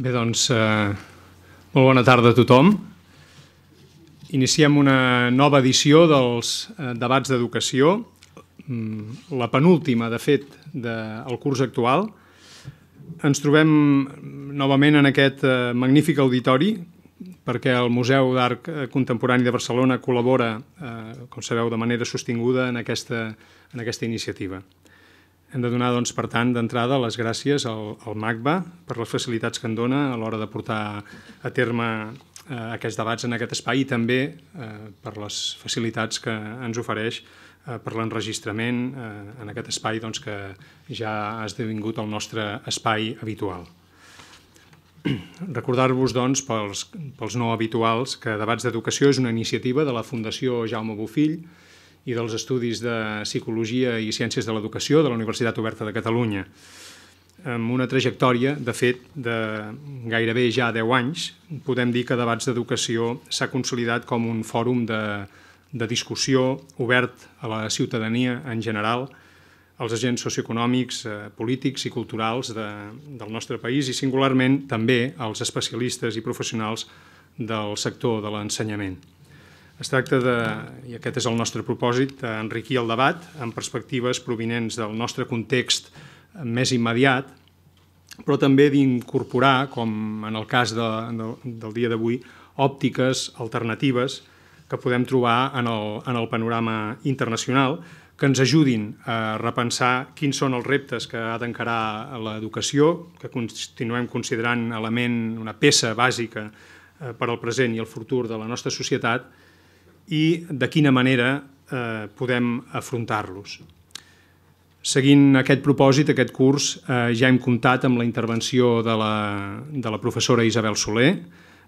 Bé, doncs, eh, molt bona tarda a tothom. Iniciem una nova edició dels eh, debats d'educació, mm, la penúltima, de fet, del curs actual. Ens trobem novament en aquest eh, magnífic auditori perquè el Museu d'Art Contemporani de Barcelona col·labora, eh, com sabeu, de manera sostinguda en aquesta, en aquesta iniciativa. Hem de donar, doncs, per tant, d'entrada les gràcies al, al MACBA per les facilitats que en dona a l'hora de portar a terme eh, aquests debats en aquest espai i també eh, per les facilitats que ens ofereix eh, per l'enregistrament eh, en aquest espai doncs, que ja ha esdevingut el nostre espai habitual. Recordar-vos, doncs, pels, pels no habituals, que Debats d'Educació és una iniciativa de la Fundació Jaume Bofill, i dels Estudis de Psicologia i Ciències de l'Educació de la Universitat Oberta de Catalunya, amb una trajectòria, de fet, de gairebé ja 10 anys. Podem dir que Debats d'Educació s'ha consolidat com un fòrum de, de discussió obert a la ciutadania en general, als agents socioeconòmics, eh, polítics i culturals de, del nostre país i singularment també als especialistes i professionals del sector de l'ensenyament. Es tracta de, i aquest és el nostre propòsit, enriquir el debat amb perspectives provinents del nostre context més immediat, però també d'incorporar, com en el cas de, de, del dia d'avui, òptiques alternatives que podem trobar en el, en el panorama internacional que ens ajudin a repensar quins són els reptes que ha d'encarar l'educació, que continuem considerant element, una peça bàsica eh, per al present i el futur de la nostra societat, i de quina manera eh, podem afrontar-los. Seguint aquest propòsit, aquest curs, eh, ja hem comptat amb la intervenció de la, de la professora Isabel Soler,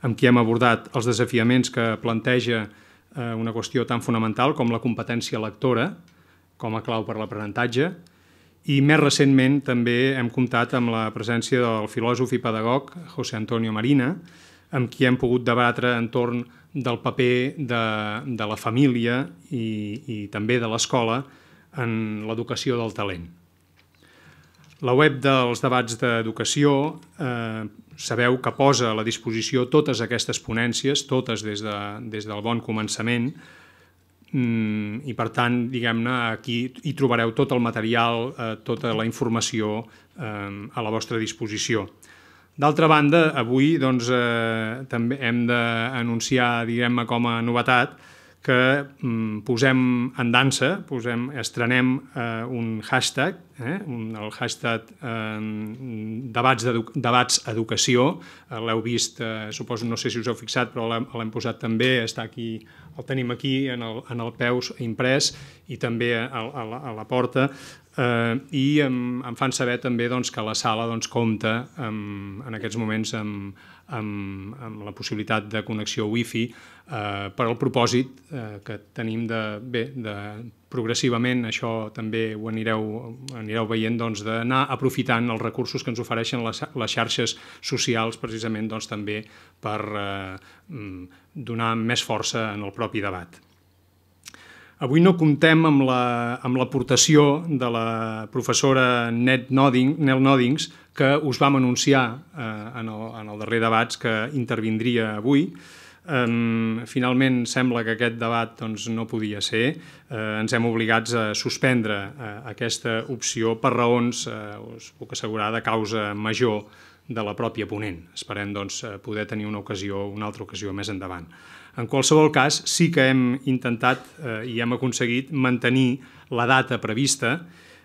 amb qui hem abordat els desafiaments que planteja eh, una qüestió tan fonamental com la competència lectora, com a clau per l'aprenentatge, i més recentment també hem comptat amb la presència del filòsof i pedagog José Antonio Marina, amb qui hem pogut debatre entorn del paper de, de la família i, i també de l'escola en l'educació del talent. La web dels debats d'educació eh, sabeu que posa a la disposició totes aquestes ponències, totes des, de, des del bon començament, mm, i per tant, diguem-ne, aquí hi trobareu tot el material, eh, tota la informació eh, a la vostra disposició. D'altra banda, avui doncs, eh, també hem d'anunciar, diguem-ne, com a novetat, que mm, posem en dansa, posem, estrenem eh, un hashtag, eh, un, el hashtag eh, debats, edu debats educació, eh, l'heu vist, eh, suposo, no sé si us heu fixat, però l'hem posat també, està aquí el tenim aquí en el, en el peus imprès i també a, a, a la porta. Eh, I em, em fan saber també doncs, que la sala doncs, compta amb, en aquests moments amb, amb, amb la possibilitat de connexió wifi eh, per al propòsit eh, que tenim de, bé, de progressivament, això també ho anireu, anireu veient, doncs, d'anar aprofitant els recursos que ens ofereixen les, les xarxes socials precisament doncs, també per eh, mm, donar més força en el propi debat. Avui no comptem amb l'aportació la, de la professora Ned Nodding, Nell Noddings, que us vam anunciar eh, en, el, en el darrer debat que intervindria avui. Um, finalment sembla que aquest debat doncs, no podia ser. Uh, ens hem obligats a suspendre uh, aquesta opció per raons, uh, us puc assegurar, de causa major de la pròpia ponent. Esperem doncs, poder tenir una ocasió, una altra ocasió més endavant. En qualsevol cas, sí que hem intentat eh, i hem aconseguit mantenir la data prevista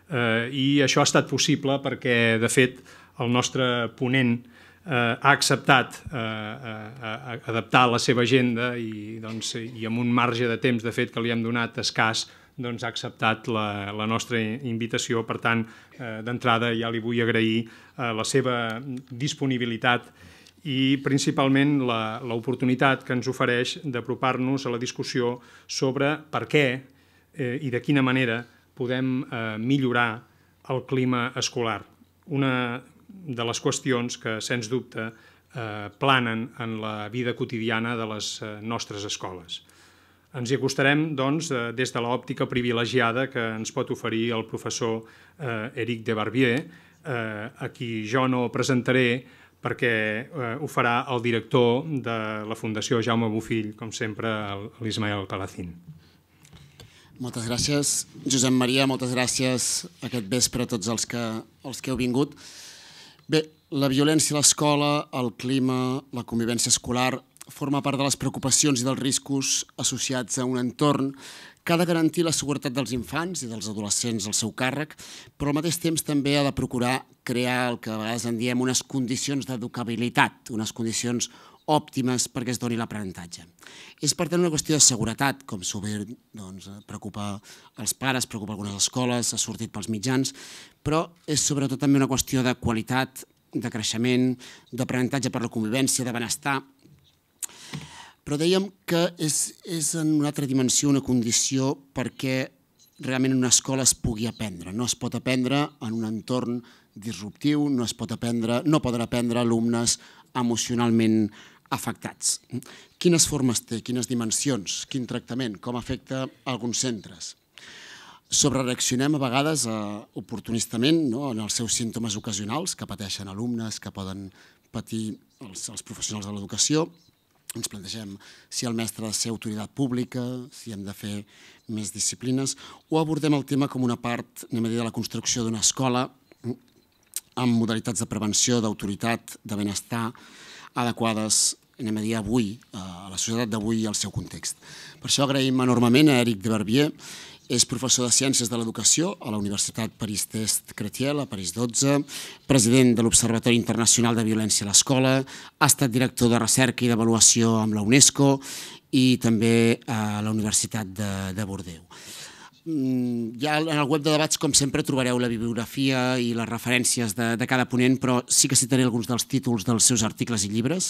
eh, i això ha estat possible perquè, de fet, el nostre ponent eh, ha acceptat eh, eh, eh, adaptar la seva agenda i, doncs, i amb un marge de temps, de fet, que li hem donat escàs, doncs, ha acceptat la, la nostra invitació. Per tant, eh, d'entrada ja li vull agrair eh, la seva disponibilitat i i principalment l'oportunitat que ens ofereix d'apropar-nos a la discussió sobre per què eh, i de quina manera podem eh, millorar el clima escolar. Una de les qüestions que, sens dubte, eh, planen en la vida quotidiana de les eh, nostres escoles. Ens hi acostarem doncs, eh, des de l'òptica privilegiada que ens pot oferir el professor eh, Eric de Barbier, eh, a qui jo no presentaré perquè eh, ho farà el director de la Fundació Jaume Bofill, com sempre, l'Ismael Palacín. Moltes gràcies, Josep Maria, moltes gràcies aquest vespre a tots els que, els que heu vingut. Bé, la violència a l'escola, el clima, la convivència escolar forma part de les preocupacions i dels riscos associats a un entorn que ha de garantir la seguretat dels infants i dels adolescents al seu càrrec, però al mateix temps també ha de procurar crear el que a vegades en diem unes condicions d'educabilitat, unes condicions òptimes perquè es doni l'aprenentatge. És, per tant, una qüestió de seguretat, com sovint doncs, preocupa els pares, preocupa algunes escoles, ha sortit pels mitjans, però és sobretot també una qüestió de qualitat, de creixement, d'aprenentatge per la convivència, de benestar. Però dèiem que és, és en una altra dimensió, una condició perquè realment una escola es pugui aprendre. No es pot aprendre en un entorn disruptiu, no es pot aprendre, no poden aprendre alumnes emocionalment afectats. Quines formes té, quines dimensions, quin tractament, com afecta alguns centres? Sobrereaccionem a vegades eh, oportunistament no, en els seus símptomes ocasionals que pateixen alumnes, que poden patir els, els professionals de l'educació, ens plantegem si el mestre ha de ser autoritat pública, si hem de fer més disciplines, o abordem el tema com una part, anem a dir, de la construcció d'una escola mm, amb modalitats de prevenció, d'autoritat, de benestar, adequades anem a dir, avui, eh, a la societat d'avui i al seu context. Per això agraïm enormement a Eric de Barbier és professor de Ciències de l'Educació a la Universitat Paris test Cretiel, a París 12, president de l'Observatori Internacional de Violència a l'Escola, ha estat director de recerca i d'avaluació amb la UNESCO i també a la Universitat de, de Mm, ja en el web de debats, com sempre, trobareu la bibliografia i les referències de, de cada ponent, però sí que citaré alguns dels títols dels seus articles i llibres.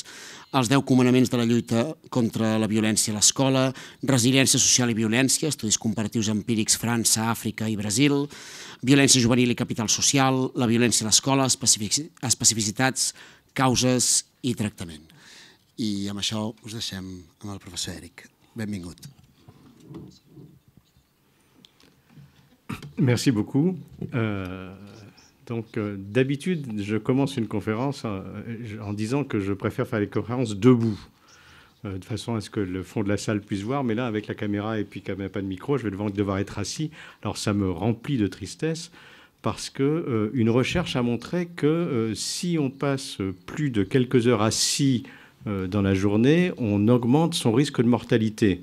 Els 10 comandaments de la lluita contra la violència a l'escola, resiliència social i violència, estudis comparatius empírics França, Àfrica i Brasil, violència juvenil i capital social, la violència a l'escola, especificitats, causes i tractament. I amb això us deixem amb el professor Eric. Benvingut. Benvingut. Merci beaucoup. Euh, donc, euh, d'habitude, je commence une conférence euh, en, disant que je préfère faire les conférences debout, de façon à ce que le fond de la salle puisse voir. Mais là, avec la caméra et puis quand même pas de micro, je vais devoir être assis. Alors, ça me remplit de tristesse parce que une recherche a montré que si on passe plus de quelques heures assis dans la journée, on augmente son risque de mortalité.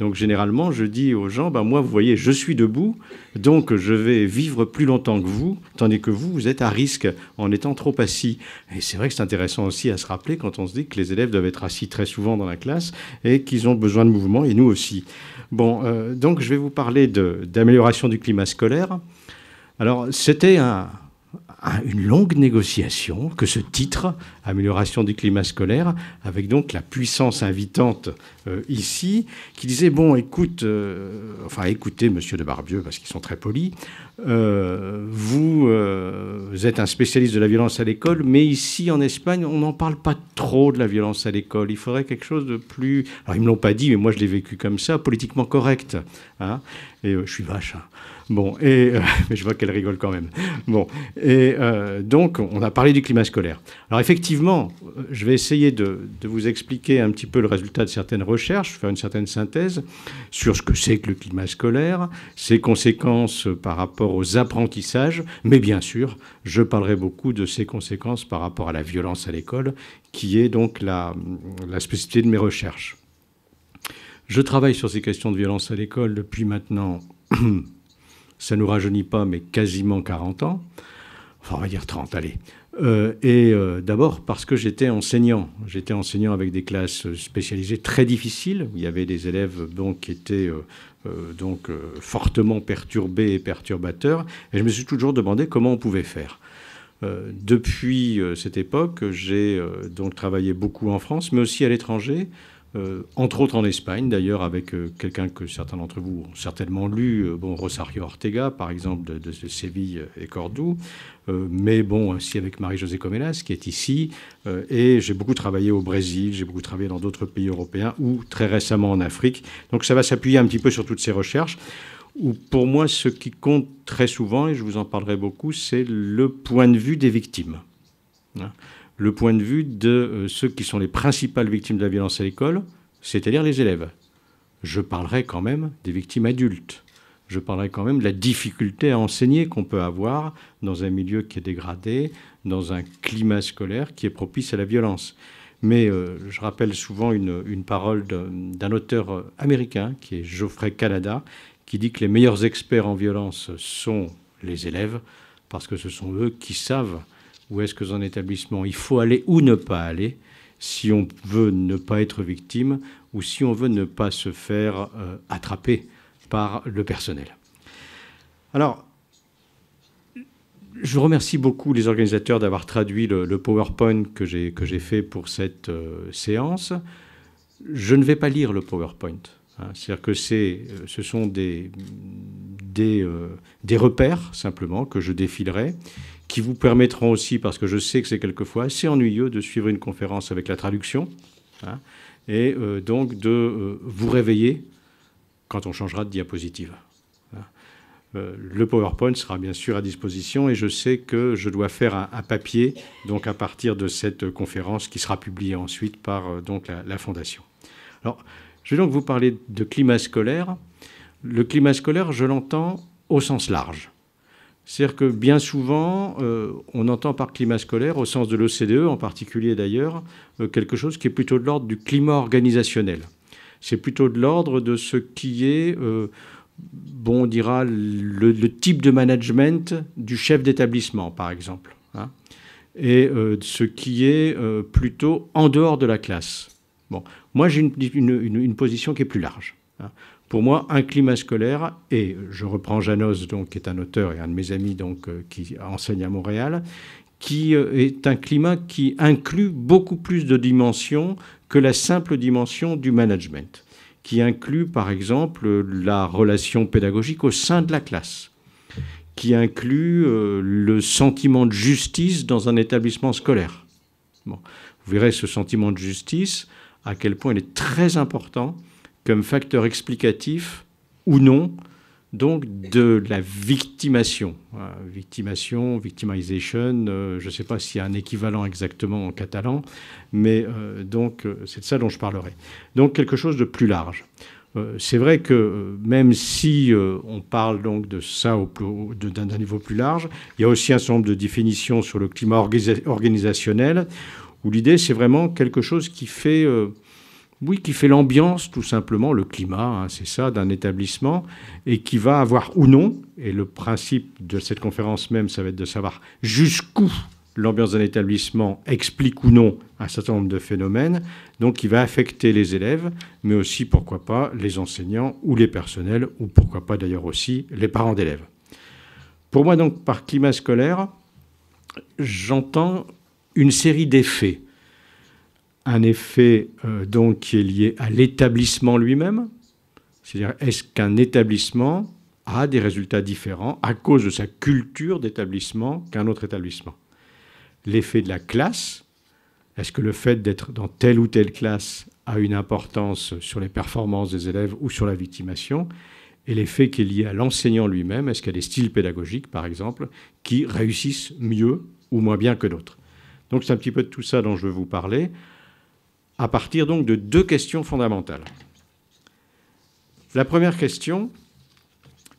Donc généralement, je dis aux gens, ben, moi, vous voyez, je suis debout, donc je vais vivre plus longtemps que vous, tandis que vous, vous êtes à risque en étant trop assis. Et c'est vrai que c'est intéressant aussi à se rappeler quand on se dit que les élèves doivent être assis très souvent dans la classe et qu'ils ont besoin de mouvement, et nous aussi. Bon, euh, donc je vais vous parler d'amélioration du climat scolaire. Alors, c'était un, une longue négociation que ce titre, Amélioration du climat scolaire, avec donc la puissance invitante euh, ici, qui disait, bon, écoute, euh, enfin écoutez, monsieur de Barbieux, parce qu'ils sont très polis, euh, vous, êtes un spécialiste de la violence à l'école, mais ici en Espagne, on n'en parle pas trop de la violence à l'école. Il faudrait quelque chose de plus... Alors ils ne me l'ont pas dit, mais moi je l'ai vécu comme ça, politiquement correct. Hein et je suis vache. Hein. Bon, et euh, mais je vois qu'elle rigole quand même. Bon, et euh, donc on a parlé du climat scolaire. Alors effectivement, euh, je vais essayer de, vous expliquer un petit peu le résultat de certaines recherches, faire une certaine synthèse sur ce que c'est que le climat scolaire, ses conséquences par rapport aux apprentissages, mais bien sûr, je parlerai beaucoup de ses conséquences par rapport à la violence à l'école, qui est donc la, la spécificité de mes recherches. Je travaille sur ces questions de violence à l'école depuis maintenant ça ne nous rajeunit pas, mais quasiment 40 ans. Enfin, on va dire 30, allez. Euh, et euh, d'abord parce que j'étais enseignant. J'étais enseignant avec des classes spécialisées très difficiles. Il y avait des élèves qui étaient euh, donc, fortement perturbés et perturbateurs. Et je me suis toujours demandé comment on pouvait faire. depuis cette époque, j'ai donc travaillé beaucoup en France, mais aussi à l'étranger. Euh, entre autres en Espagne, d'ailleurs, avec euh, quelqu'un que certains d'entre vous ont certainement lu, euh, bon, Rosario Ortega, par exemple, de, Séville et Cordoue, mais bon, aussi avec Marie-Josée Comelas, qui est ici, et j'ai beaucoup travaillé au Brésil, j'ai beaucoup travaillé dans d'autres pays européens, ou très récemment en Afrique. Donc ça va s'appuyer un petit peu sur toutes ces recherches, où pour moi, ce qui compte très souvent, et je vous en parlerai beaucoup, c'est le point de vue des victimes. Hein le point de vue de euh, ceux qui sont les principales victimes de la violence à l'école, c'est-à-dire les élèves. Je parlerai quand même des victimes adultes. Je parlerai quand même de la difficulté à enseigner qu'on peut avoir dans un milieu qui est dégradé, dans un climat scolaire qui est propice à la violence. Mais euh, je rappelle souvent une, une parole d'un auteur euh, américain, qui est Geoffrey Canada, qui dit que les meilleurs experts en violence sont les élèves, parce que ce sont eux qui savent ou est-ce que dans un établissement, il faut aller ou ne pas aller si on veut ne pas être victime ou si on veut ne pas se faire euh, attraper par le personnel. Alors, je remercie beaucoup les organisateurs d'avoir traduit le, PowerPoint que j'ai fait pour cette euh, séance. Je ne vais pas lire le PowerPoint. Hein. C'est-à-dire que euh, ce sont des, des repères simplement que je défilerai qui vous permettront aussi, parce que je sais que c'est quelquefois assez ennuyeux de suivre une conférence avec la traduction, hein, et euh, donc de euh, vous réveiller quand on changera de diapositive. Hein. Euh, le PowerPoint sera bien sûr à disposition et je sais que je dois faire un, papier donc à partir de cette conférence qui sera publiée ensuite par donc la, la fondation. Alors, je vais donc vous parler de climat scolaire. Le climat scolaire, je l'entends au sens large. C'est-à-dire que bien souvent, euh, on entend par climat scolaire, au sens de l'OCDE en particulier d'ailleurs, euh, quelque chose qui est plutôt de l'ordre du climat organisationnel. C'est plutôt de l'ordre de ce qui est, euh, bon, on dira, le, type de management du chef d'établissement, par exemple, hein, et ce qui est plutôt en dehors de la classe. Bon, moi j'ai une, position qui est plus large. Hein pour moi, un climat scolaire, et je reprends Janos, donc, qui est un auteur et un de mes amis donc, euh, qui enseigne à Montréal, qui euh, est un climat qui inclut beaucoup plus de dimensions que la simple dimension du management, qui inclut par exemple la relation pédagogique au sein de la classe qui inclut euh, le sentiment de justice dans un établissement scolaire. Vous verrez ce sentiment de justice, à quel point il est très important comme facteur explicatif ou non donc de la victimation. Euh, victimation, victimization, euh, je ne sais pas s'il y a un équivalent exactement en catalan, mais euh, donc c'est de ça dont je parlerai. Donc quelque chose de plus large. c'est vrai que même si on parle donc de ça d'un niveau plus large, il y a aussi un certain nombre de définitions sur le climat organisationnel, où l'idée c'est vraiment quelque chose qui fait oui, qui fait l'ambiance, tout simplement, le climat, hein, c'est ça, d'un établissement, et qui va avoir ou non, et le principe de cette conférence même, ça va être de savoir jusqu'où l'ambiance d'un établissement explique ou non un certain nombre de phénomènes, donc qui va affecter les élèves, mais aussi, pourquoi pas, les enseignants ou les personnels, ou pourquoi pas d'ailleurs aussi les parents d'élèves. Pour moi, donc, par climat scolaire, j'entends une série d'effets un effet euh, donc qui est lié à l'établissement lui-même. C'est-à-dire, est-ce qu'un établissement a des résultats différents à cause de sa culture d'établissement qu'un autre établissement L'effet de la classe, est-ce que le fait d'être dans telle ou telle classe a une importance sur les performances des élèves ou sur la victimation et l'effet qui est lié à l'enseignant lui-même, est-ce qu'il y a des styles pédagogiques, par exemple, qui réussissent mieux ou moins bien que d'autres Donc c'est un petit peu de tout ça dont je veux vous parler à partir donc de deux questions fondamentales. La première question,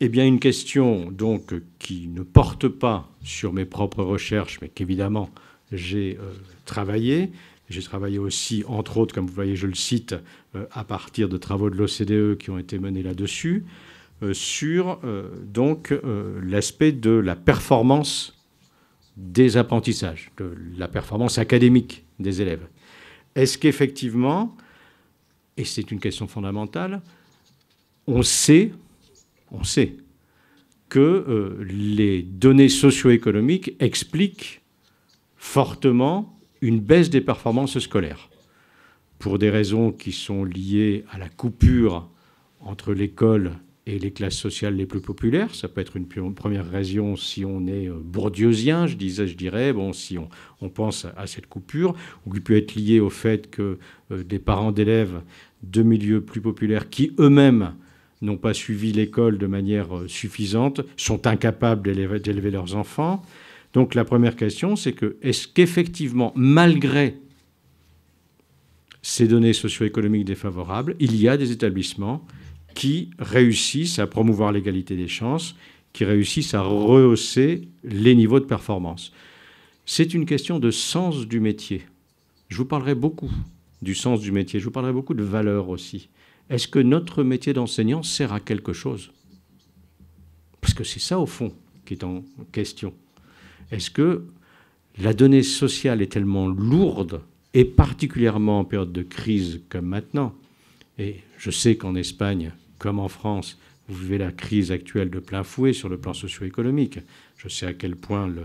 est bien une question donc qui ne porte pas sur mes propres recherches, mais qu'évidemment j'ai euh, travaillé. J'ai travaillé aussi, entre autres, comme vous voyez, je le cite, euh, à partir de travaux de l'OCDE qui ont été menés là-dessus, euh, sur donc l'aspect de la performance des apprentissages, de la performance académique des élèves. Est-ce qu'effectivement, et c'est une question fondamentale, on sait, on sait que euh, les données socio-économiques expliquent fortement une baisse des performances scolaires, pour des raisons qui sont liées à la coupure entre l'école et les classes sociales les plus populaires. Ça peut être une première raison si on est euh, bourdieusien, je disais, je dirais, bon, si on, pense à cette coupure, ou qui peut être lié au fait que euh, des parents d'élèves de milieux plus populaires qui eux-mêmes n'ont pas suivi l'école de manière euh, suffisante sont incapables d'élever leurs enfants. Donc la première question, c'est que est-ce qu'effectivement, malgré ces données socio-économiques défavorables, il y a des établissements qui réussissent à promouvoir l'égalité des chances, qui réussissent à rehausser les niveaux de performance. C'est une question de sens du métier. Je vous parlerai beaucoup du sens du métier, je vous parlerai beaucoup de valeur aussi. Est-ce que notre métier d'enseignant sert à quelque chose Parce que c'est ça au fond qui est en question. Est-ce que la donnée sociale est tellement lourde, et particulièrement en période de crise comme maintenant, et je sais qu'en Espagne, comme en France, vous vivez la crise actuelle de plein fouet sur le plan socio-économique. Je sais à quel point le,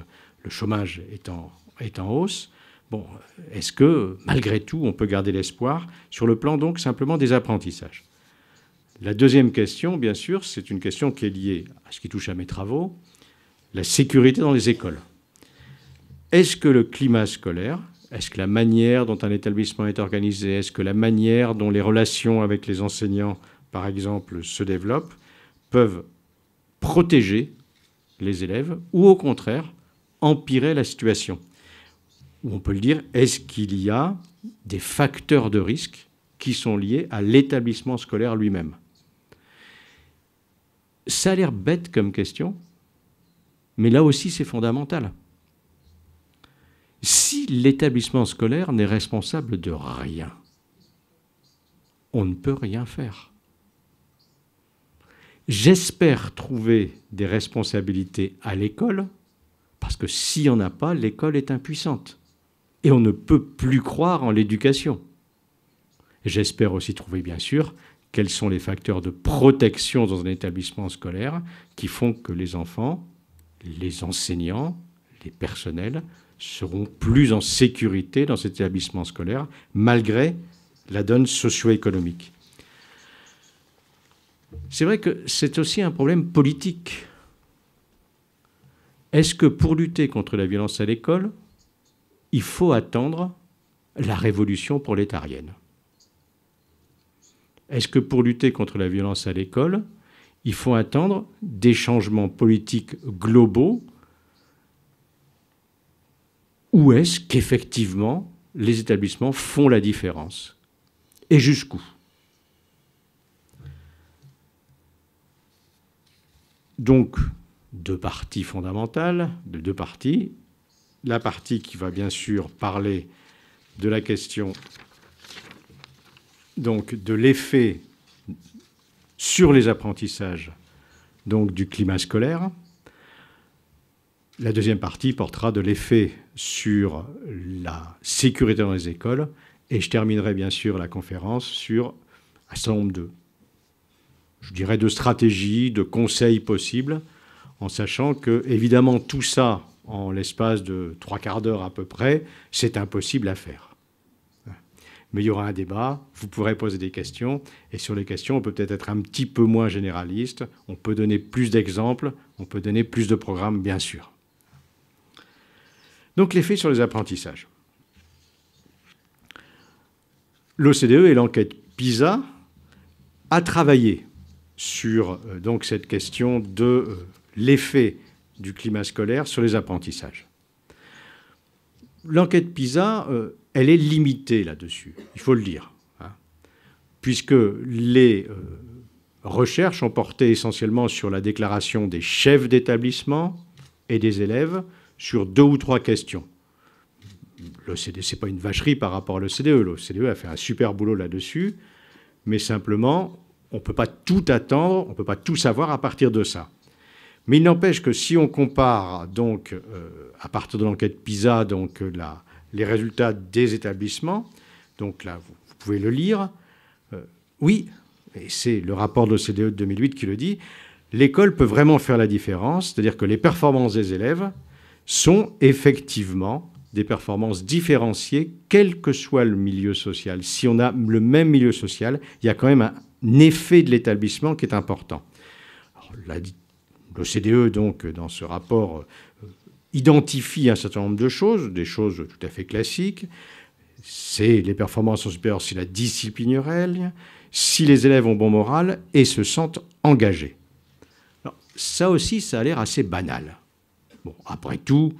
chômage est en, est en hausse. Bon, est-ce que malgré tout, on peut garder l'espoir sur le plan donc simplement des apprentissages La deuxième question, bien sûr, c'est une question qui est liée à ce qui touche à mes travaux, la sécurité dans les écoles. Est-ce que le climat scolaire, est-ce que la manière dont un établissement est organisé, est-ce que la manière dont les relations avec les enseignants par exemple, se développent, peuvent protéger les élèves ou au contraire empirer la situation. Ou on peut le dire, est-ce qu'il y a des facteurs de risque qui sont liés à l'établissement scolaire lui-même Ça a l'air bête comme question, mais là aussi c'est fondamental. Si l'établissement scolaire n'est responsable de rien, on ne peut rien faire. J'espère trouver des responsabilités à l'école, parce que s'il n'y en a pas, l'école est impuissante. Et on ne peut plus croire en l'éducation. J'espère aussi trouver, bien sûr, quels sont les facteurs de protection dans un établissement scolaire qui font que les enfants, les enseignants, les personnels seront plus en sécurité dans cet établissement scolaire, malgré la donne socio-économique. C'est vrai que c'est aussi un problème politique. Est-ce que pour lutter contre la violence à l'école, il faut attendre la révolution prolétarienne Est-ce que pour lutter contre la violence à l'école, il faut attendre des changements politiques globaux Ou est-ce qu'effectivement les établissements font la différence Et jusqu'où donc deux parties fondamentales, de deux parties. La partie qui va bien sûr parler de la question donc de l'effet sur les apprentissages donc du climat scolaire. La deuxième partie portera de l'effet sur la sécurité dans les écoles et je terminerai bien sûr la conférence sur un certain je dirais, de stratégie, de conseils possibles, en sachant que, évidemment, tout ça, en l'espace de trois quarts d'heure à peu près, c'est impossible à faire. Mais il y aura un débat, vous pourrez poser des questions, et sur les questions, on peut peut-être être un petit peu moins généraliste, on peut donner plus d'exemples, on peut donner plus de programmes, bien sûr. Donc l'effet sur les apprentissages. L'OCDE et l'enquête PISA a travaillé sur euh, donc cette question de euh, l'effet du climat scolaire sur les apprentissages. L'enquête PISA, euh, elle est limitée là-dessus, il faut le dire, hein, puisque les recherches ont porté essentiellement sur la déclaration des chefs d'établissement et des élèves sur deux ou trois questions. L'OCDE, ce n'est pas une vacherie par rapport à l'OCDE. L'OCDE e a fait un super boulot là-dessus, mais simplement, on ne peut pas tout attendre, on ne peut pas tout savoir à partir de ça. Mais il n'empêche que si on compare, donc, euh, à partir de l'enquête PISA, donc, euh, la, les résultats des établissements, donc là, vous, pouvez le lire, euh, oui, et c'est le rapport de l'OCDE de 2008 qui le dit, l'école peut vraiment faire la différence, c'est-à-dire que les performances des élèves sont effectivement des performances différenciées, quel que soit le milieu social. Si on a le même milieu social, il y a quand même un, effet de l'établissement qui est important. L'OCDE, donc, dans ce rapport, euh, identifie un certain nombre de choses, des choses tout à fait classiques. C'est les performances sont supérieures si la discipline règne, si les élèves ont bon moral et se sentent engagés. ça aussi, ça a l'air assez banal. Bon, après tout,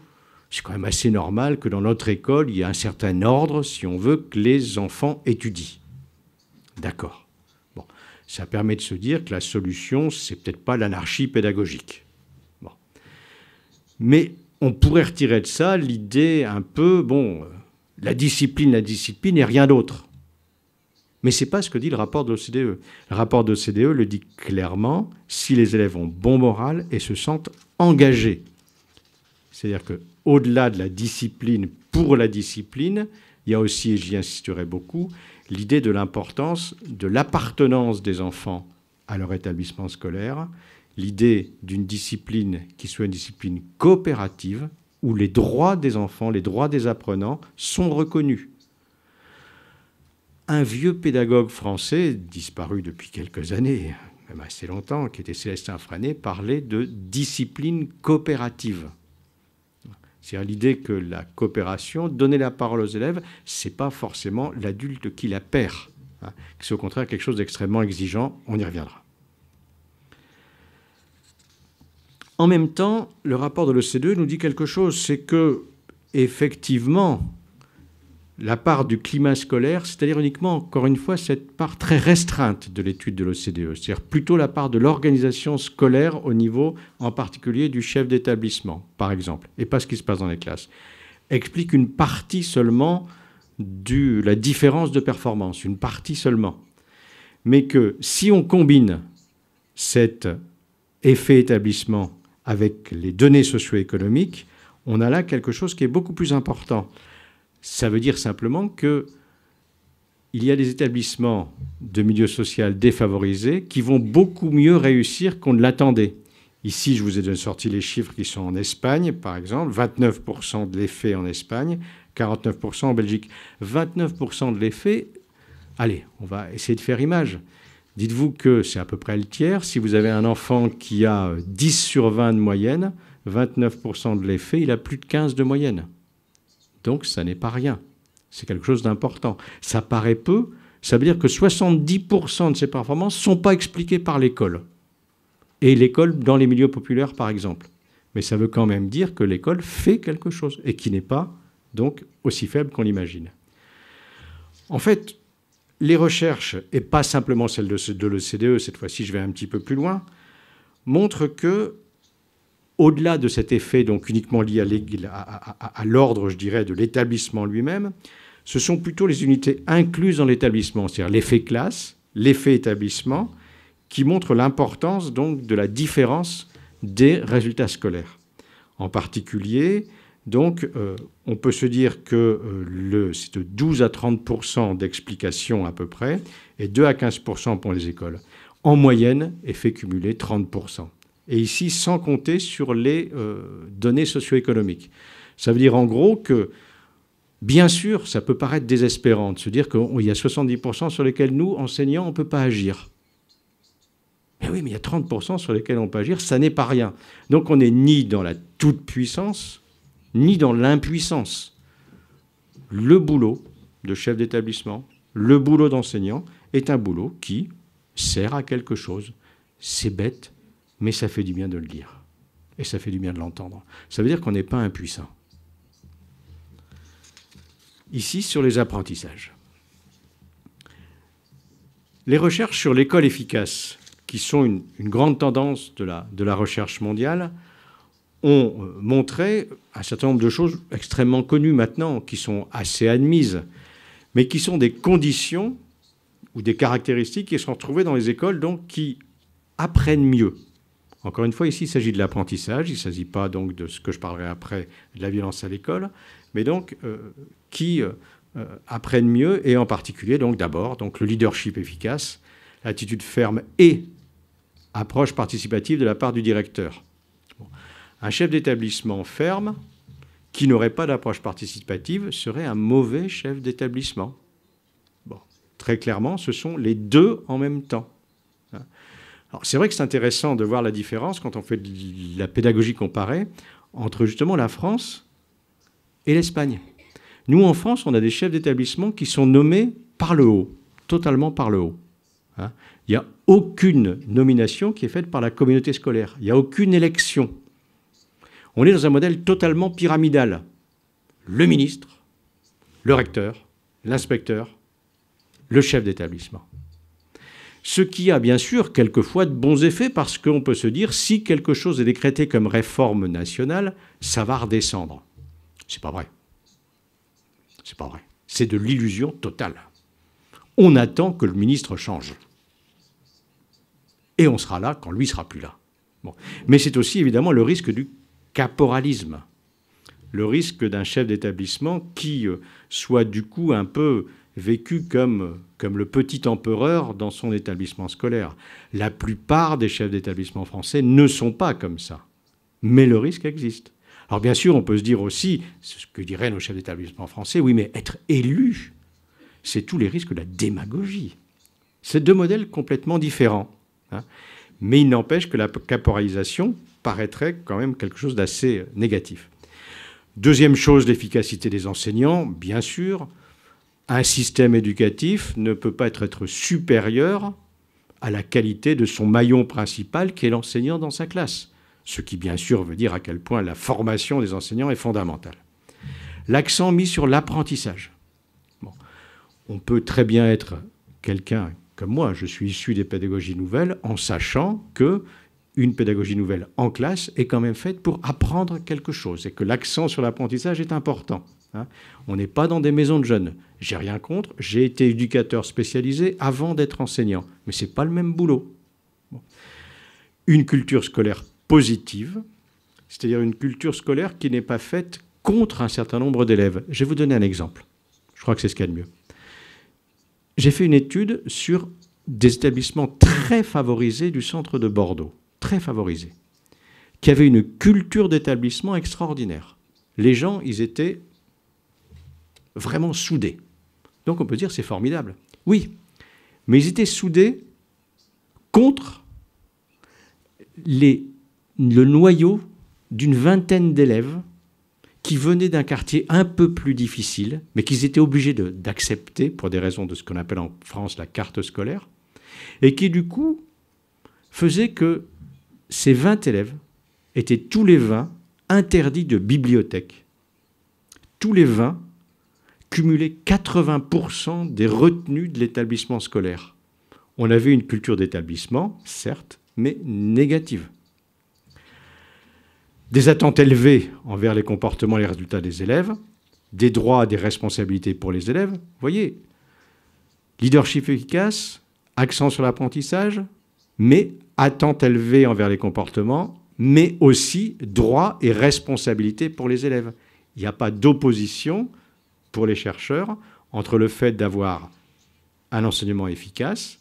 c'est quand même assez normal que dans notre école, il y ait un certain ordre si on veut que les enfants étudient. D'accord ça permet de se dire que la solution, c'est peut-être pas l'anarchie pédagogique. Bon. Mais on pourrait retirer de ça l'idée un peu, bon, euh, la discipline, la discipline et rien d'autre. Mais ce n'est pas ce que dit le rapport de l'OCDE. Le rapport de l'OCDE le dit clairement si les élèves ont bon moral et se sentent engagés. C'est-à-dire que au delà de la discipline pour la discipline, il y a aussi, et j'y insisterai beaucoup, l'idée de l'importance de l'appartenance des enfants à leur établissement scolaire, l'idée d'une discipline qui soit une discipline coopérative, où les droits des enfants, les droits des apprenants sont reconnus. Un vieux pédagogue français, disparu depuis quelques années, même assez longtemps, qui était Célestin Frané parlait de discipline coopérative. C'est-à-dire l'idée que la coopération, donner la parole aux élèves, c'est pas forcément l'adulte qui la perd. Hein. C'est au contraire quelque chose d'extrêmement exigeant. On y reviendra. En même temps, le rapport de l'OCDE nous dit quelque chose, c'est que effectivement, la part du climat scolaire, c'est-à-dire uniquement, encore une fois, cette part très restreinte de l'étude de l'OCDE, c'est-à-dire plutôt la part de l'organisation scolaire au niveau en particulier du chef d'établissement, par exemple, et pas ce qui se passe dans les classes, explique une partie seulement de la différence de performance, une partie seulement. Mais que si on combine cet effet établissement avec les données socio-économiques, on a là quelque chose qui est beaucoup plus important. Ça veut dire simplement que il y a des établissements de milieu social défavorisés qui vont beaucoup mieux réussir qu'on ne l'attendait. Ici, je vous ai sorti les chiffres qui sont en Espagne, par exemple. 29% de l'effet en Espagne, 49% en Belgique. 29% de l'effet, allez, on va essayer de faire image. Dites-vous que c'est à peu près le tiers. Si vous avez un enfant qui a 10 sur 20 de moyenne, 29% de l'effet, il a plus de 15 de moyenne. Donc ça n'est pas rien. C'est quelque chose d'important. Ça paraît peu, ça veut dire que 70% de ces performances ne sont pas expliquées par l'école. Et l'école dans les milieux populaires, par exemple. Mais ça veut quand même dire que l'école fait quelque chose et qui n'est pas donc aussi faible qu'on l'imagine. En fait, les recherches, et pas simplement celles de, de l'OCDE, cette fois-ci je vais un petit peu plus loin, montrent que au-delà de cet effet donc uniquement lié à l'ordre, je dirais, de l'établissement lui-même, ce sont plutôt les unités incluses dans l'établissement, c'est-à-dire l'effet classe, l'effet établissement, qui montrent l'importance donc de la différence des résultats scolaires. En particulier, donc, euh, on peut se dire que euh, c'est de 12 à 30 d'explication à peu près, et 2 à 15 pour les écoles. En moyenne, effet cumulé 30 et ici sans compter sur les euh, données socio-économiques. Ça veut dire en gros que, bien sûr, ça peut paraître désespérant de se dire qu'il y a 70% sur lesquels nous, enseignants, on ne peut pas agir. Mais oui, mais il y a 30% sur lesquels on peut agir, ça n'est pas rien. Donc on n'est ni dans la toute-puissance, ni dans l'impuissance. Le boulot de chef d'établissement, le boulot d'enseignant, est un boulot qui sert à quelque chose. C'est bête, mais ça fait du bien de le dire. Et ça fait du bien de l'entendre. Ça veut dire qu'on n'est pas impuissant. Ici, sur les apprentissages. Les recherches sur l'école efficace, qui sont une, grande tendance de la, recherche mondiale, ont euh, montré un certain nombre de choses extrêmement connues maintenant, qui sont assez admises, mais qui sont des conditions ou des caractéristiques qui sont retrouvées dans les écoles, donc qui apprennent mieux. Encore une fois, ici, il s'agit de l'apprentissage, il ne s'agit pas donc de ce que je parlerai après, de la violence à l'école, mais donc euh, qui euh, euh, apprennent mieux, et en particulier, donc d'abord, donc le leadership efficace, l'attitude ferme et approche participative de la part du directeur. Un chef d'établissement ferme, qui n'aurait pas d'approche participative, serait un mauvais chef d'établissement. Très clairement, ce sont les deux en même temps. Alors c'est vrai que c'est intéressant de voir la différence quand on fait de la pédagogie comparée entre justement la France et l'Espagne. Nous, en France, on a des chefs d'établissement qui sont nommés par le haut, totalement par le haut. Hein. il n'y a aucune nomination qui est faite par la communauté scolaire. Il n'y a aucune élection. On est dans un modèle totalement pyramidal. Le ministre, le recteur, l'inspecteur, le chef d'établissement ce qui a bien sûr quelquefois de bons effets parce qu'on peut se dire si quelque chose est décrété comme réforme nationale, ça va redescendre. C'est pas vrai. C'est pas vrai. C'est de l'illusion totale. On attend que le ministre change. Et on sera là quand lui sera plus là. Bon. Mais c'est aussi évidemment le risque du caporalisme, le risque d'un chef d'établissement qui euh, soit du coup un peu vécu comme, comme le petit empereur dans son établissement scolaire. La plupart des chefs d'établissement français ne sont pas comme ça. Mais le risque existe. Alors bien sûr, on peut se dire aussi, ce que diraient nos chefs d'établissement français, oui, mais être élu, c'est tous les risques de la démagogie. C'est deux modèles complètement différents. Hein. Mais il n'empêche que la caporalisation paraîtrait quand même quelque chose d'assez négatif. Deuxième chose, l'efficacité des enseignants, bien sûr un système éducatif ne peut pas être, supérieur à la qualité de son maillon principal qui est l'enseignant dans sa classe. Ce qui, bien sûr, veut dire à quel point la formation des enseignants est fondamentale. L'accent mis sur l'apprentissage. On peut très bien être quelqu'un comme moi, je suis issu des pédagogies nouvelles, en sachant que une pédagogie nouvelle en classe est quand même faite pour apprendre quelque chose et que l'accent sur l'apprentissage est important. Hein. On n'est pas dans des maisons de jeunes. J'ai rien contre, j'ai été éducateur spécialisé avant d'être enseignant, mais ce n'est pas le même boulot. Une culture scolaire positive, c'est-à-dire une culture scolaire qui n'est pas faite contre un certain nombre d'élèves. Je vais vous donner un exemple. Je crois que c'est ce qu'il y a de mieux. J'ai fait une étude sur des établissements très favorisés du centre de Bordeaux, très favorisés, qui avaient une culture d'établissement extraordinaire. Les gens, ils étaient vraiment soudés. Donc on peut dire c'est formidable. Oui, mais ils étaient soudés contre les, le noyau d'une vingtaine d'élèves qui venaient d'un quartier un peu plus difficile, mais qu'ils étaient obligés d'accepter pour des raisons de ce qu'on appelle en France la carte scolaire, et qui du coup faisaient que ces 20 élèves étaient tous les 20 interdits de bibliothèque. Tous les 20 Cumuler 80% des retenues de l'établissement scolaire. On avait une culture d'établissement, certes, mais négative. Des attentes élevées envers les comportements et les résultats des élèves, des droits, et des responsabilités pour les élèves. voyez, leadership efficace, accent sur l'apprentissage, mais attentes élevées envers les comportements, mais aussi droits et responsabilités pour les élèves. Il n'y a pas d'opposition pour les chercheurs entre le fait d'avoir un enseignement efficace,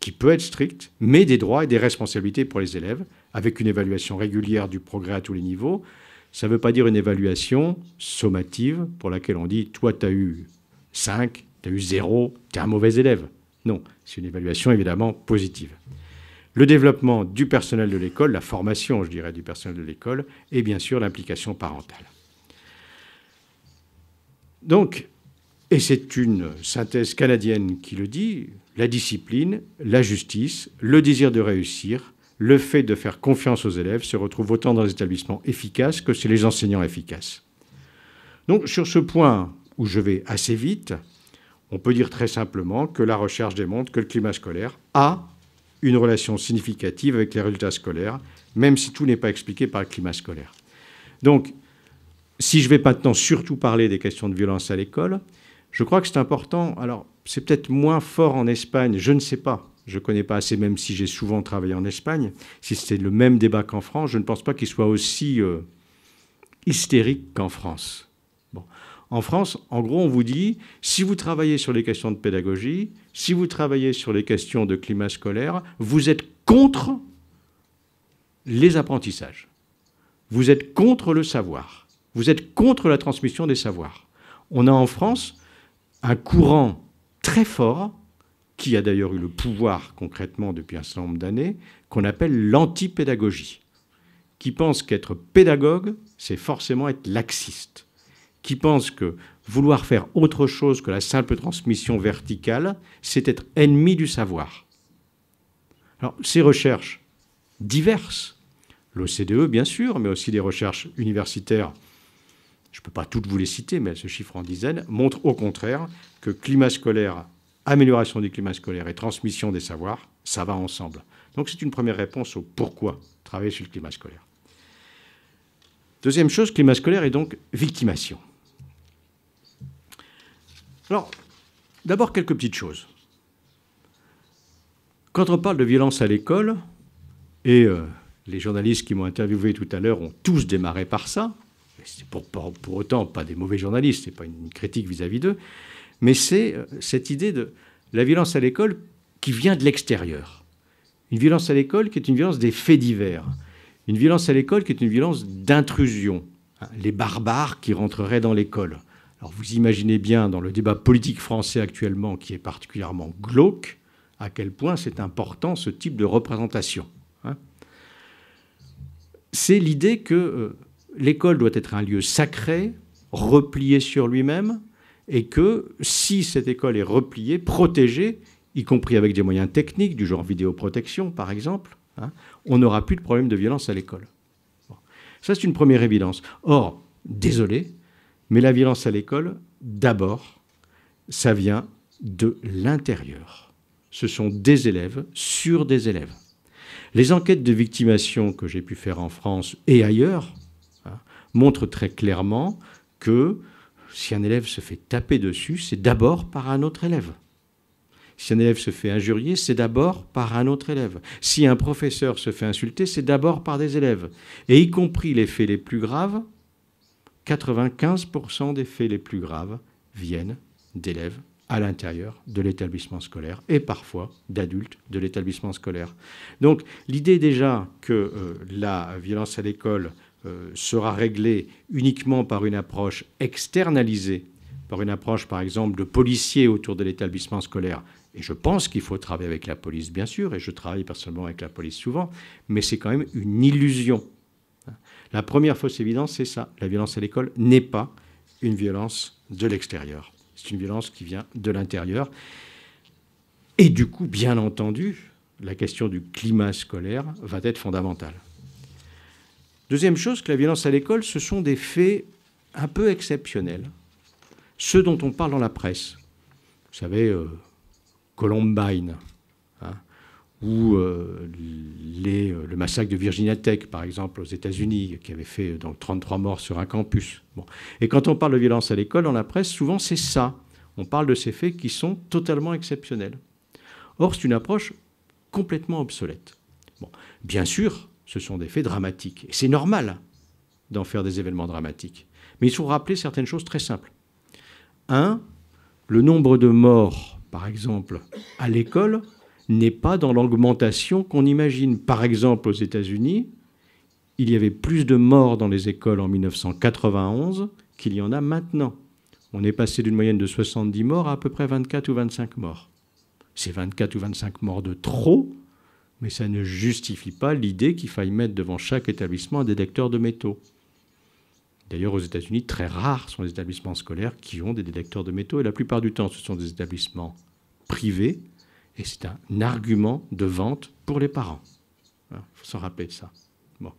qui peut être strict, mais des droits et des responsabilités pour les élèves, avec une évaluation régulière du progrès à tous les niveaux. Ça ne veut pas dire une évaluation sommative pour laquelle on dit, toi, tu as eu 5, tu as eu 0, tu es un mauvais élève. Non, c'est une évaluation évidemment positive. Le développement du personnel de l'école, la formation, je dirais, du personnel de l'école, et bien sûr l'implication parentale. Donc, et c'est une synthèse canadienne qui le dit, la discipline, la justice, le désir de réussir, le fait de faire confiance aux élèves se retrouvent autant dans les établissements efficaces que chez les enseignants efficaces. Donc sur ce point où je vais assez vite, on peut dire très simplement que la recherche démontre que le climat scolaire a une relation significative avec les résultats scolaires, même si tout n'est pas expliqué par le climat scolaire. Donc si je vais maintenant surtout parler des questions de violence à l'école, je crois que c'est important. Alors, c'est peut-être moins fort en Espagne, je ne sais pas. Je ne connais pas assez, même si j'ai souvent travaillé en Espagne. Si c'était le même débat qu'en France, je ne pense pas qu'il soit aussi euh, hystérique qu'en France. En France, en gros, on vous dit, si vous travaillez sur les questions de pédagogie, si vous travaillez sur les questions de climat scolaire, vous êtes contre les apprentissages. Vous êtes contre le savoir. Vous êtes contre la transmission des savoirs. On a en France un courant très fort, qui a d'ailleurs eu le pouvoir concrètement depuis un certain nombre d'années, qu'on appelle l'antipédagogie, qui pense qu'être pédagogue, c'est forcément être laxiste, qui pense que vouloir faire autre chose que la simple transmission verticale, c'est être ennemi du savoir. Alors, ces recherches diverses, l'OCDE bien sûr, mais aussi des recherches universitaires je ne peux pas toutes vous les citer, mais ce chiffre en dizaines, montre au contraire que climat scolaire, amélioration du climat scolaire et transmission des savoirs, ça va ensemble. Donc c'est une première réponse au pourquoi travailler sur le climat scolaire. Deuxième chose, climat scolaire est donc victimation. Alors, d'abord quelques petites choses. Quand on parle de violence à l'école, et euh, les journalistes qui m'ont interviewé tout à l'heure ont tous démarré par ça, c'est pour, pour, autant pas des mauvais journalistes, c'est pas une critique vis-à-vis d'eux, mais c'est euh, cette idée de la violence à l'école qui vient de l'extérieur. Une violence à l'école qui est une violence des faits divers. Une violence à l'école qui est une violence d'intrusion. Hein, les barbares qui rentreraient dans l'école. Alors vous imaginez bien dans le débat politique français actuellement qui est particulièrement glauque à quel point c'est important ce type de représentation. Hein. c'est l'idée que euh, l'école doit être un lieu sacré, replié sur lui-même, et que si cette école est repliée, protégée, y compris avec des moyens techniques, du genre vidéoprotection par exemple, hein, on n'aura plus de problème de violence à l'école. Ça, c'est une première évidence. Or, désolé, mais la violence à l'école, d'abord, ça vient de l'intérieur. Ce sont des élèves sur des élèves. Les enquêtes de victimation que j'ai pu faire en France et ailleurs montre très clairement que si un élève se fait taper dessus, c'est d'abord par un autre élève. Si un élève se fait injurier, c'est d'abord par un autre élève. Si un professeur se fait insulter, c'est d'abord par des élèves. Et y compris les faits les plus graves, 95% des faits les plus graves viennent d'élèves à l'intérieur de l'établissement scolaire et parfois d'adultes de l'établissement scolaire. Donc l'idée déjà que euh, la violence à l'école euh, sera réglé uniquement par une approche externalisée, par une approche par exemple de policiers autour de l'établissement scolaire. Et je pense qu'il faut travailler avec la police, bien sûr, et je travaille personnellement avec la police souvent, mais c'est quand même une illusion. La première fausse évidence, c'est ça. La violence à l'école n'est pas une violence de l'extérieur. C'est une violence qui vient de l'intérieur. Et du coup, bien entendu, la question du climat scolaire va être fondamentale. Deuxième chose, que la violence à l'école, ce sont des faits un peu exceptionnels. Ceux dont on parle dans la presse. Vous savez, euh, Columbine, hein, ou euh, euh, le massacre de Virginia Tech, par exemple, aux États-Unis, qui avait fait 33 morts sur un campus. Bon. Et quand on parle de violence à l'école, dans la presse, souvent c'est ça. On parle de ces faits qui sont totalement exceptionnels. Or, c'est une approche complètement obsolète. Bon. Bien sûr, ce sont des faits dramatiques. Et c'est normal d'en faire des événements dramatiques. Mais il faut rappeler certaines choses très simples. Un, le nombre de morts, par exemple, à l'école n'est pas dans l'augmentation qu'on imagine. Par exemple, aux États-Unis, il y avait plus de morts dans les écoles en 1991 qu'il y en a maintenant. On est passé d'une moyenne de 70 morts à à peu près 24 ou 25 morts. Ces 24 ou 25 morts de trop mais ça ne justifie pas l'idée qu'il faille mettre devant chaque établissement un détecteur de métaux. D'ailleurs, aux États-Unis, très rares sont les établissements scolaires qui ont des détecteurs de métaux, et la plupart du temps, ce sont des établissements privés, et c'est un argument de vente pour les parents. Il hein, faut s'en rappeler ça. Bon.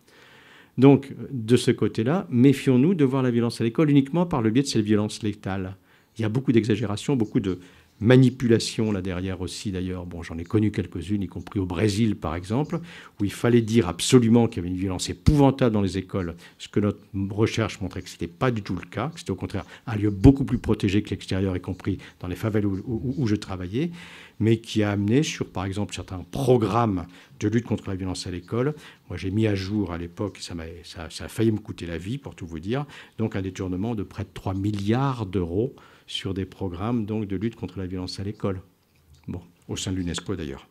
Donc, de ce côté-là, méfions-nous de voir la violence à l'école uniquement par le biais de cette violence létale. Il y a beaucoup d'exagérations, beaucoup de, manipulation, là derrière aussi d'ailleurs. Bon, j'en ai connu quelques-unes, y compris au Brésil par exemple, où il fallait dire absolument qu'il y avait une violence épouvantable dans les écoles, ce que notre recherche montrait que ce n'était pas du tout le cas, que c'était au contraire un lieu beaucoup plus protégé que l'extérieur, y compris dans les favelles où, je travaillais, mais qui a amené sur par exemple certains programmes de lutte contre la violence à l'école. Moi j'ai mis à jour à l'époque, ça, ça, ça a failli me coûter la vie pour tout vous dire, donc un détournement de près de 3 milliards d'euros sur des programmes donc, de lutte contre la violence à l'école, bon, au sein de l'UNESCO d'ailleurs.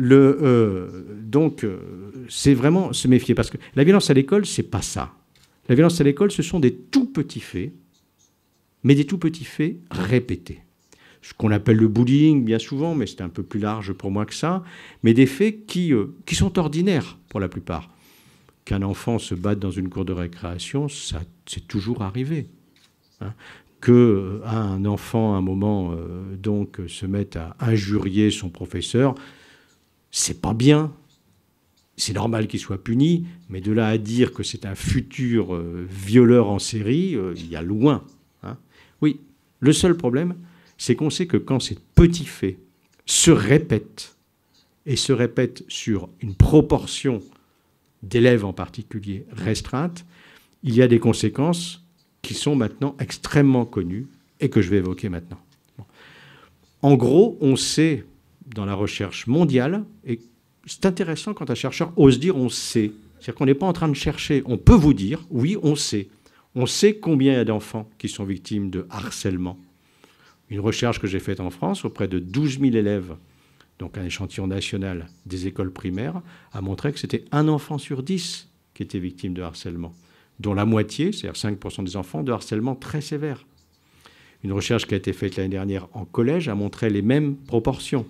Euh, donc, euh, c'est vraiment se méfier, parce que la violence à l'école, c'est pas ça. La violence à l'école, ce sont des tout petits faits, mais des tout petits faits répétés. Ce qu'on appelle le bullying, bien souvent, mais c'est un peu plus large pour moi que ça, mais des faits qui, euh, qui sont ordinaires pour la plupart. Qu'un enfant se batte dans une cour de récréation, ça, c'est toujours arrivé. Hein que euh, un enfant à un moment euh, donc se mette à injurier son professeur, c'est pas bien. C'est normal qu'il soit puni, mais de là à dire que c'est un futur euh, violeur en série, il y a loin. Hein. Oui, le seul problème, c'est qu'on sait que quand ces petits faits se répètent, et se répètent sur une proportion d'élèves en particulier restreinte, il y a des conséquences qui sont maintenant extrêmement connus et que je vais évoquer maintenant. En gros, on sait dans la recherche mondiale, et c'est intéressant quand un chercheur ose dire on sait, c'est-à-dire qu'on n'est pas en train de chercher, on peut vous dire, oui, on sait. On sait combien il y a d'enfants qui sont victimes de harcèlement. Une recherche que j'ai faite en France auprès de 12 000 élèves, donc un échantillon national des écoles primaires, a montré que c'était un enfant sur dix qui était victime de harcèlement dont la moitié, c'est-à-dire 5% des enfants, de harcèlement très sévère. Une recherche qui a été faite l'année dernière en collège a montré les mêmes proportions.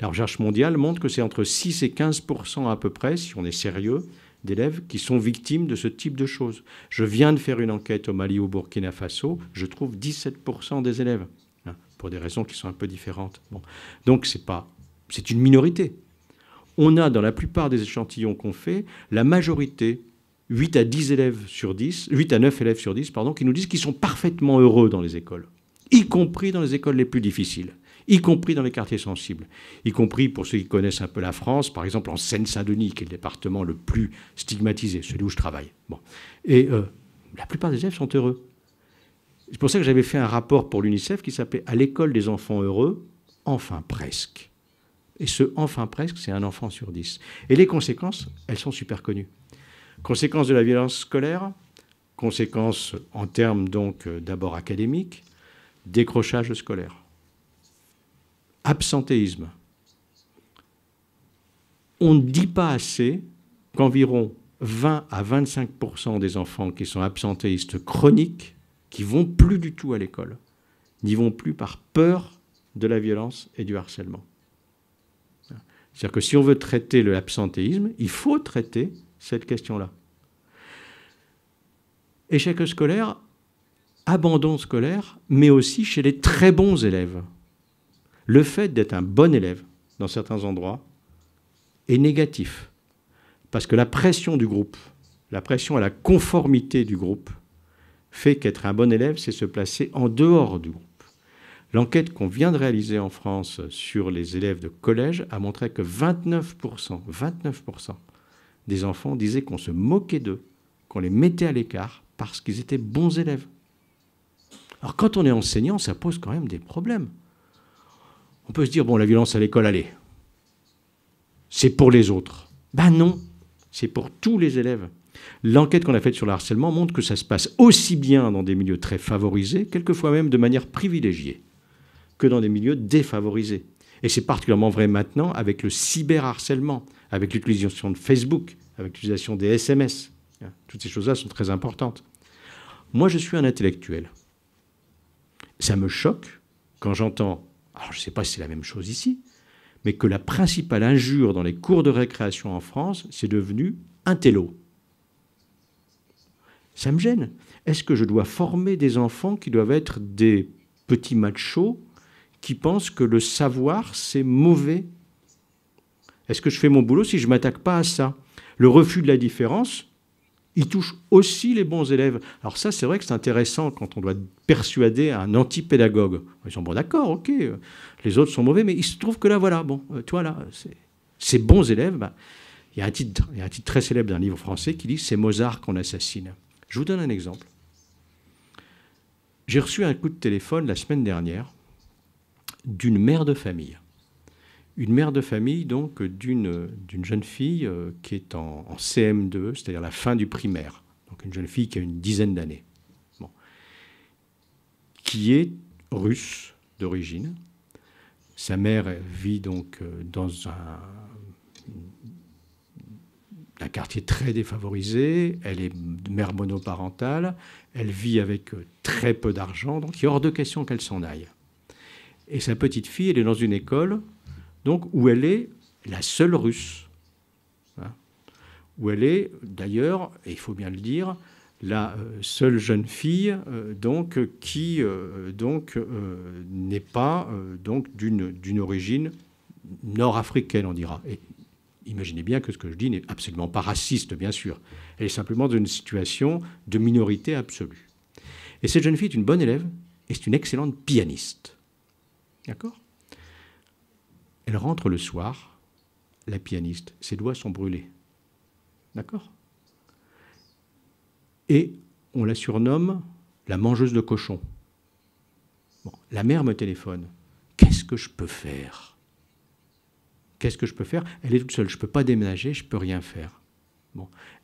La recherche mondiale montre que c'est entre 6 et 15% à peu près, si on est sérieux, d'élèves qui sont victimes de ce type de choses. Je viens de faire une enquête au Mali ou au Burkina Faso, je trouve 17% des élèves, hein, pour des raisons qui sont un peu différentes. Donc c'est pas, c'est une minorité. On a dans la plupart des échantillons qu'on fait la majorité 8 à 10 élèves sur 10, à 9 élèves sur 10, pardon, qui nous disent qu'ils sont parfaitement heureux dans les écoles, y compris dans les écoles les plus difficiles, y compris dans les quartiers sensibles, y compris pour ceux qui connaissent un peu la France, par exemple en Seine-Saint-Denis, qui est le département le plus stigmatisé, celui où je travaille. Et euh, la plupart des élèves sont heureux. C'est pour ça que j'avais fait un rapport pour l'UNICEF qui s'appelait À l'école des enfants heureux, enfin presque. Et ce enfin presque, c'est un enfant sur 10. Et les conséquences, elles sont super connues. Conséquence de la violence scolaire, conséquence en termes donc euh, d'abord académiques, décrochage scolaire, absentéisme. On ne dit pas assez qu'environ 20 à 25 des enfants qui sont absentéistes chroniques, qui vont plus du tout à l'école, n'y vont plus par peur de la violence et du harcèlement. C'est-à-dire que si on veut traiter l'absentéisme, il faut traiter cette question-là. Échec scolaire, abandon scolaire, mais aussi chez les très bons élèves. Le fait d'être un bon élève dans certains endroits est négatif, parce que la pression du groupe, la pression à la conformité du groupe, fait qu'être un bon élève, c'est se placer en dehors du groupe. L'enquête qu'on vient de réaliser en France sur les élèves de collège a montré que 29%, 29% des enfants disaient qu'on se moquait d'eux, qu'on les mettait à l'écart parce qu'ils étaient bons élèves. Alors quand on est enseignant, ça pose quand même des problèmes. On peut se dire, bon, la violence à l'école, allez, c'est pour les autres. Ben non, c'est pour tous les élèves. L'enquête qu'on a faite sur le harcèlement montre que ça se passe aussi bien dans des milieux très favorisés, quelquefois même de manière privilégiée, que dans des milieux défavorisés. Et c'est particulièrement vrai maintenant avec le cyberharcèlement, avec l'utilisation de Facebook, avec l'utilisation des SMS. Hein, toutes ces choses-là sont très importantes. Moi, je suis un intellectuel. Ça me choque quand j'entends, alors je ne sais pas si c'est la même chose ici, mais que la principale injure dans les cours de récréation en France, c'est devenu un télo. Ça me gêne. Est-ce que je dois former des enfants qui doivent être des petits machos qui pensent que le savoir, c'est mauvais. Est-ce que je fais mon boulot si je ne m'attaque pas à ça Le refus de la différence, il touche aussi les bons élèves. Alors ça, c'est vrai que c'est intéressant quand on doit persuader un antipédagogue. Ils sont bon, d'accord, ok, les autres sont mauvais, mais il se trouve que là, voilà, bon, euh, toi là, ces bons élèves, bah, y un titre, il y a un titre très célèbre d'un livre français qui dit C'est Mozart qu'on assassine. Je vous donne un exemple. J'ai reçu un coup de téléphone la semaine dernière d'une mère de famille. Une mère de famille, donc, d'une jeune fille euh, qui est en, CM2, c'est-à-dire la fin du primaire. Donc, une jeune fille qui a une dizaine d'années. Bon. Qui est russe d'origine. Sa mère vit donc euh, dans un, un quartier très défavorisé, elle est mère monoparentale, elle vit avec euh, très peu d'argent, donc il est hors de question qu'elle s'en aille. Et sa petite fille, elle est dans une école donc, où elle est la seule russe. Hein. où elle est d'ailleurs, et il faut bien le dire, la euh, seule jeune fille euh, donc qui euh, donc n'est pas donc d'une d'une origine nord-africaine on dira et imaginez bien que ce que je dis n'est absolument pas raciste bien sûr elle est simplement dans une situation de minorité absolue et cette jeune fille est une bonne élève et c'est une excellente pianiste D'accord Elle rentre le soir, la pianiste, ses doigts sont brûlés. D'accord Et on la surnomme la mangeuse de cochons. la mère me téléphone. Qu'est-ce que je peux faire Qu'est-ce que je peux faire Elle est toute seule, je ne peux pas déménager, je ne peux rien faire.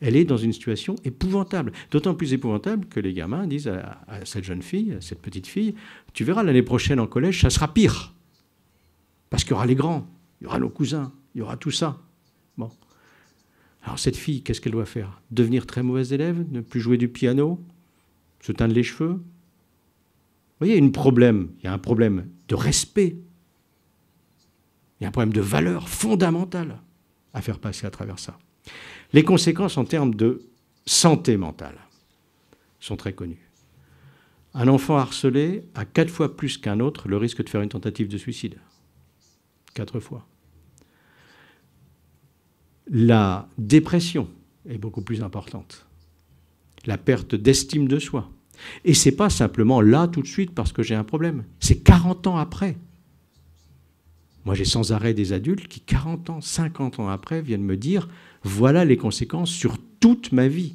Elle est dans une situation épouvantable, d'autant plus épouvantable que les gamins disent à, cette jeune fille, à cette petite fille, tu verras l'année prochaine en collège, ça sera pire. Parce qu'il y aura les grands, il y aura nos cousins, il y aura tout ça. Bon. Alors cette fille, qu'est-ce qu'elle doit faire Devenir très mauvaise élève Ne plus jouer du piano Se teindre les cheveux Vous voyez, un problème. il y a un problème de respect. Il y a un problème de valeur fondamentale à faire passer à travers ça. Les conséquences en termes de santé mentale sont très connues. Un enfant harcelé a quatre fois plus qu'un autre le risque de faire une tentative de suicide. Quatre fois. La dépression est beaucoup plus importante. La perte d'estime de soi. Et c'est pas simplement là tout de suite parce que j'ai un problème. C'est 40 ans après. Moi, j'ai sans arrêt des adultes qui, 40 ans, 50 ans après, viennent me dire voilà les conséquences sur toute ma vie.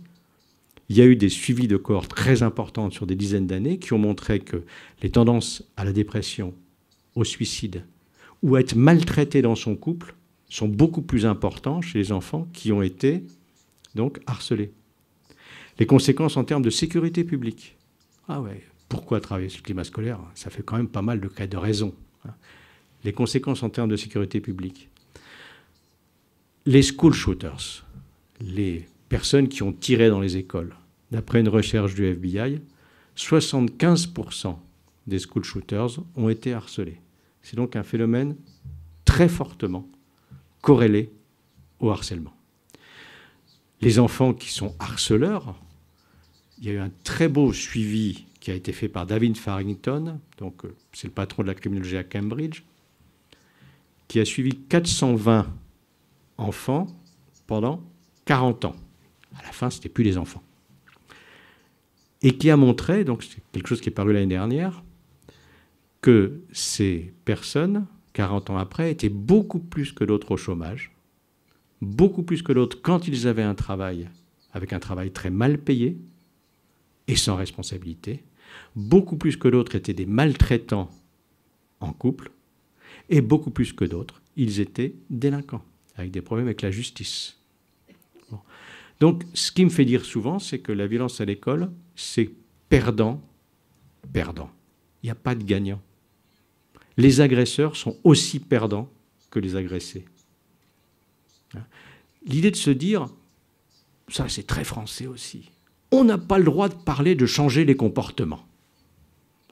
Il y a eu des suivis de corps très importants sur des dizaines d'années qui ont montré que les tendances à la dépression, au suicide ou à être maltraité dans son couple sont beaucoup plus importantes chez les enfants qui ont été donc harcelés. Les conséquences en termes de sécurité publique. Ah ouais, pourquoi travailler sur le climat scolaire Ça fait quand même pas mal de cas de raison. Hein. Les conséquences en termes de sécurité publique les school shooters, les personnes qui ont tiré dans les écoles, d'après une recherche du FBI, 75% des school shooters ont été harcelés. C'est donc un phénomène très fortement corrélé au harcèlement. Les enfants qui sont harceleurs, il y a eu un très beau suivi qui a été fait par David Farrington, donc euh, c'est le patron de la criminologie à Cambridge, qui a suivi 420 enfants pendant 40 ans. À la fin, ce n'était plus des enfants. Et qui a montré, donc c'est quelque chose qui est paru l'année dernière, que ces personnes, 40 ans après, étaient beaucoup plus que d'autres au chômage, beaucoup plus que d'autres quand ils avaient un travail, avec un travail très mal payé et sans responsabilité, beaucoup plus que d'autres étaient des maltraitants en couple, et beaucoup plus que d'autres, ils étaient délinquants avec des problèmes avec la justice. Donc, ce qui me fait dire souvent, c'est que la violence à l'école, c'est perdant, perdant. Il n'y a pas de gagnant. Les agresseurs sont aussi perdants que les agressés. Hein. L'idée de se dire, ça c'est très français aussi, on n'a pas le droit de parler de changer les comportements.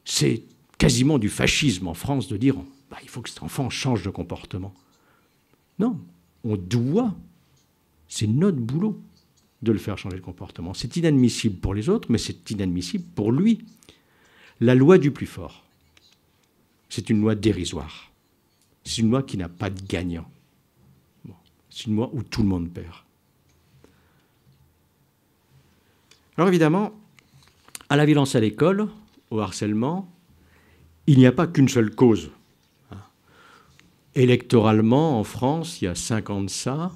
C'est quasiment du fascisme en France de dire, bah, il faut que cet enfant change de comportement. Non, on doit, c'est notre boulot de le faire changer de comportement. C'est inadmissible pour les autres, mais c'est inadmissible pour lui. La loi du plus fort, c'est une loi dérisoire. C'est une loi qui n'a pas de gagnant. C'est une loi où tout le monde perd. Alors évidemment, à la violence à l'école, au harcèlement, il n'y a pas qu'une seule cause Électoralement, en France, il y a 50 ans ça,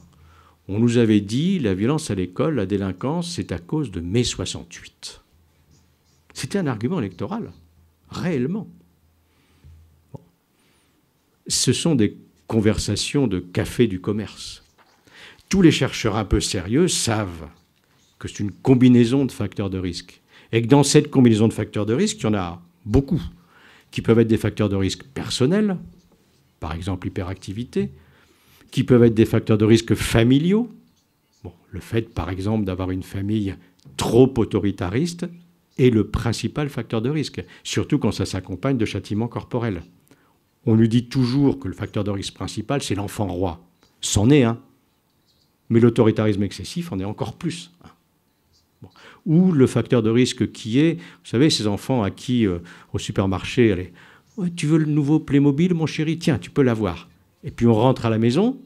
on nous avait dit la violence à l'école, la délinquance, c'est à cause de mai 68. C'était un argument électoral, réellement. Ce sont des conversations de café du commerce. Tous les chercheurs un peu sérieux savent que c'est une combinaison de facteurs de risque. Et que dans cette combinaison de facteurs de risque, il y en a beaucoup qui peuvent être des facteurs de risque personnels, par exemple l'hyperactivité, qui peuvent être des facteurs de risque familiaux, bon, le fait par exemple d'avoir une famille trop autoritariste est le principal facteur de risque, surtout quand ça s'accompagne de châtiments corporels. On nous dit toujours que le facteur de risque principal, c'est l'enfant roi. C'en est un. Hein. Mais l'autoritarisme excessif en est encore plus. Ou le facteur de risque qui est, vous savez, ces enfants à qui, euh, au supermarché, tu veux le nouveau Playmobil, mon chéri Tiens, tu peux l'avoir. Et puis on rentre à la maison,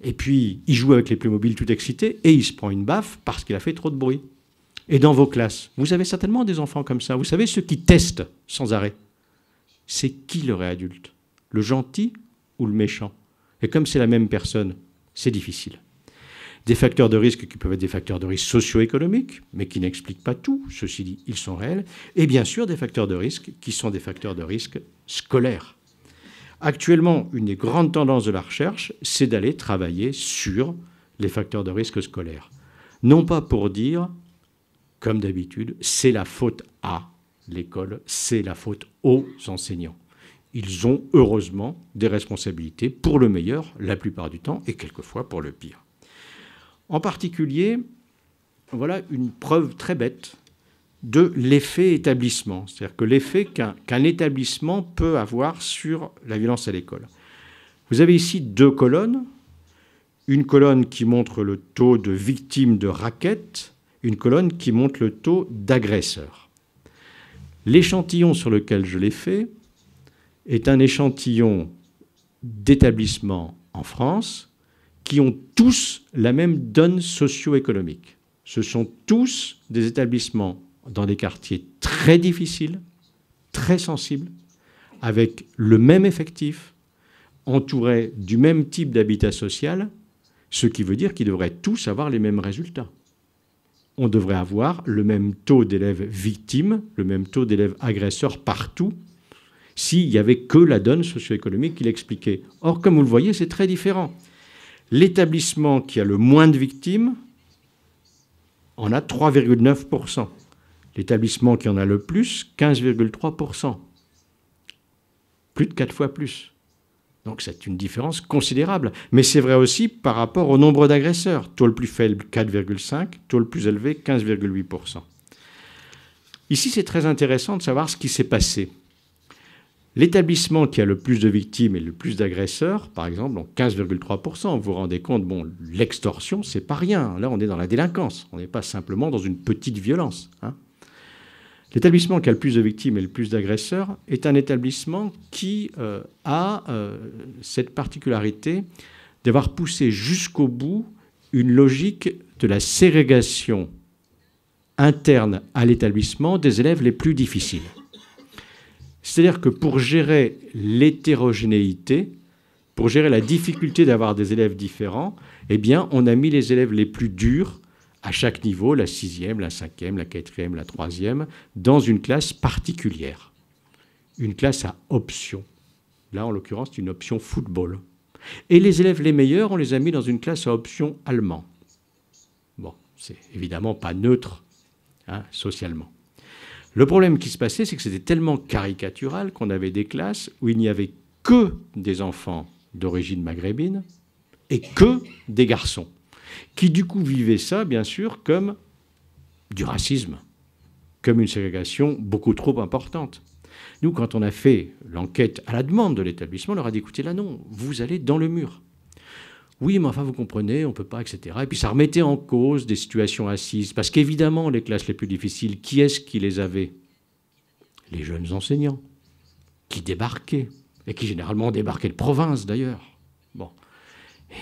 et puis il joue avec les Playmobil tout excité, et il se prend une baffe parce qu'il a fait trop de bruit. Et dans vos classes, vous avez certainement des enfants comme ça. Vous savez, ceux qui testent sans arrêt. C'est qui le réadulte Le gentil ou le méchant Et comme c'est la même personne, c'est difficile. Des facteurs de risque qui peuvent être des facteurs de risque socio-économiques, mais qui n'expliquent pas tout. Ceci dit, ils sont réels. Et bien sûr, des facteurs de risque qui sont des facteurs de risque scolaires. Actuellement, une des grandes tendances de la recherche, c'est d'aller travailler sur les facteurs de risque scolaires. Non pas pour dire, comme d'habitude, c'est la faute à l'école, c'est la faute aux enseignants. Ils ont heureusement des responsabilités, pour le meilleur la plupart du temps, et quelquefois pour le pire. En particulier, voilà une preuve très bête de l'effet établissement, c'est-à-dire que l'effet qu'un établissement peut avoir sur la violence à l'école. Vous avez ici deux colonnes, une colonne qui montre le taux de victimes de raquettes, une colonne qui montre le taux d'agresseurs. L'échantillon sur lequel je l'ai fait est un échantillon d'établissements en France qui ont tous la même donne socio-économique. Ce sont tous des établissements dans des quartiers très difficiles, très sensibles, avec le même effectif, entourés du même type d'habitat social, ce qui veut dire qu'ils devraient tous avoir les mêmes résultats. On devrait avoir le même taux d'élèves victimes, le même taux d'élèves agresseurs partout, s'il n'y avait que la donne socio-économique qui l'expliquait. Or, comme vous le voyez, c'est très différent l'établissement qui a le moins de victimes en a 3,9%. L'établissement qui en a le plus, 15,3%. Plus de 4 fois plus. Donc c'est une différence considérable. Mais c'est vrai aussi par rapport au nombre d'agresseurs. Taux le plus faible, 4,5. Taux le plus élevé, 15,8%. Ici, c'est très intéressant de savoir ce qui s'est passé. L'établissement qui a le plus de victimes et le plus d'agresseurs, par exemple, en 15,3%, vous vous rendez compte, bon, l'extorsion, c'est pas rien. Là, on est dans la délinquance. On n'est pas simplement dans une petite violence. Hein. L'établissement qui a le plus de victimes et le plus d'agresseurs est un établissement qui euh, a euh, cette particularité d'avoir poussé jusqu'au bout une logique de la ségrégation interne à l'établissement des élèves les plus difficiles. C'est-à-dire que pour gérer l'hétérogénéité, pour gérer la difficulté d'avoir des élèves différents, eh bien, on a mis les élèves les plus durs à chaque niveau, la sixième, la cinquième, la quatrième, la troisième, dans une classe particulière. Une classe à option. Là, en l'occurrence, c'est une option football. Et les élèves les meilleurs, on les a mis dans une classe à option allemand. Bon, c'est évidemment pas neutre, hein, socialement. Le problème qui se passait, c'est que c'était tellement caricatural qu'on avait des classes où il n'y avait que des enfants d'origine maghrébine et que des garçons, qui du coup vivaient ça, bien sûr, comme du racisme, comme une ségrégation beaucoup trop importante. Nous, quand on a fait l'enquête à la demande de l'établissement, on leur a dit, écoutez, là non, vous allez dans le mur. Oui, mais enfin, vous comprenez, on ne peut pas, etc. Et puis ça remettait en cause des situations assises, parce qu'évidemment, les classes les plus difficiles, qui est-ce qui les avait Les jeunes enseignants, qui débarquaient, et qui généralement débarquaient de province d'ailleurs. Bon.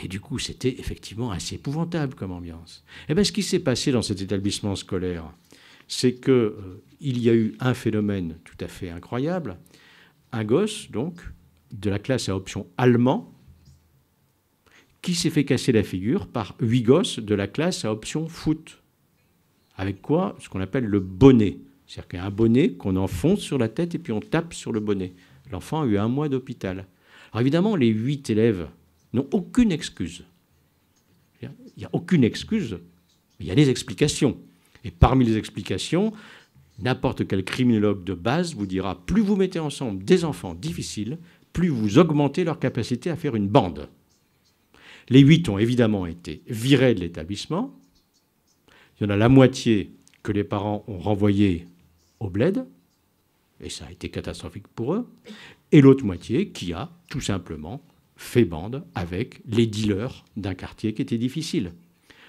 Et du coup, c'était effectivement assez épouvantable comme ambiance. Et eh bien, ce qui s'est passé dans cet établissement scolaire, c'est qu'il euh, y a eu un phénomène tout à fait incroyable. Un gosse, donc, de la classe à option allemand, qui s'est fait casser la figure par huit gosses de la classe à option foot. Avec quoi Ce qu'on appelle le bonnet. C'est-à-dire qu'il y a un bonnet qu'on enfonce sur la tête et puis on tape sur le bonnet. L'enfant a eu un mois d'hôpital. Alors évidemment, les huit élèves n'ont aucune excuse. Il n'y a aucune excuse, mais il y a des explications. Et parmi les explications, n'importe quel criminologue de base vous dira, plus vous mettez ensemble des enfants difficiles, plus vous augmentez leur capacité à faire une bande. Les huit ont évidemment été virés de l'établissement. Il y en a la moitié que les parents ont renvoyé au bled, et ça a été catastrophique pour eux, et l'autre moitié qui a tout simplement fait bande avec les dealers d'un quartier qui était difficile.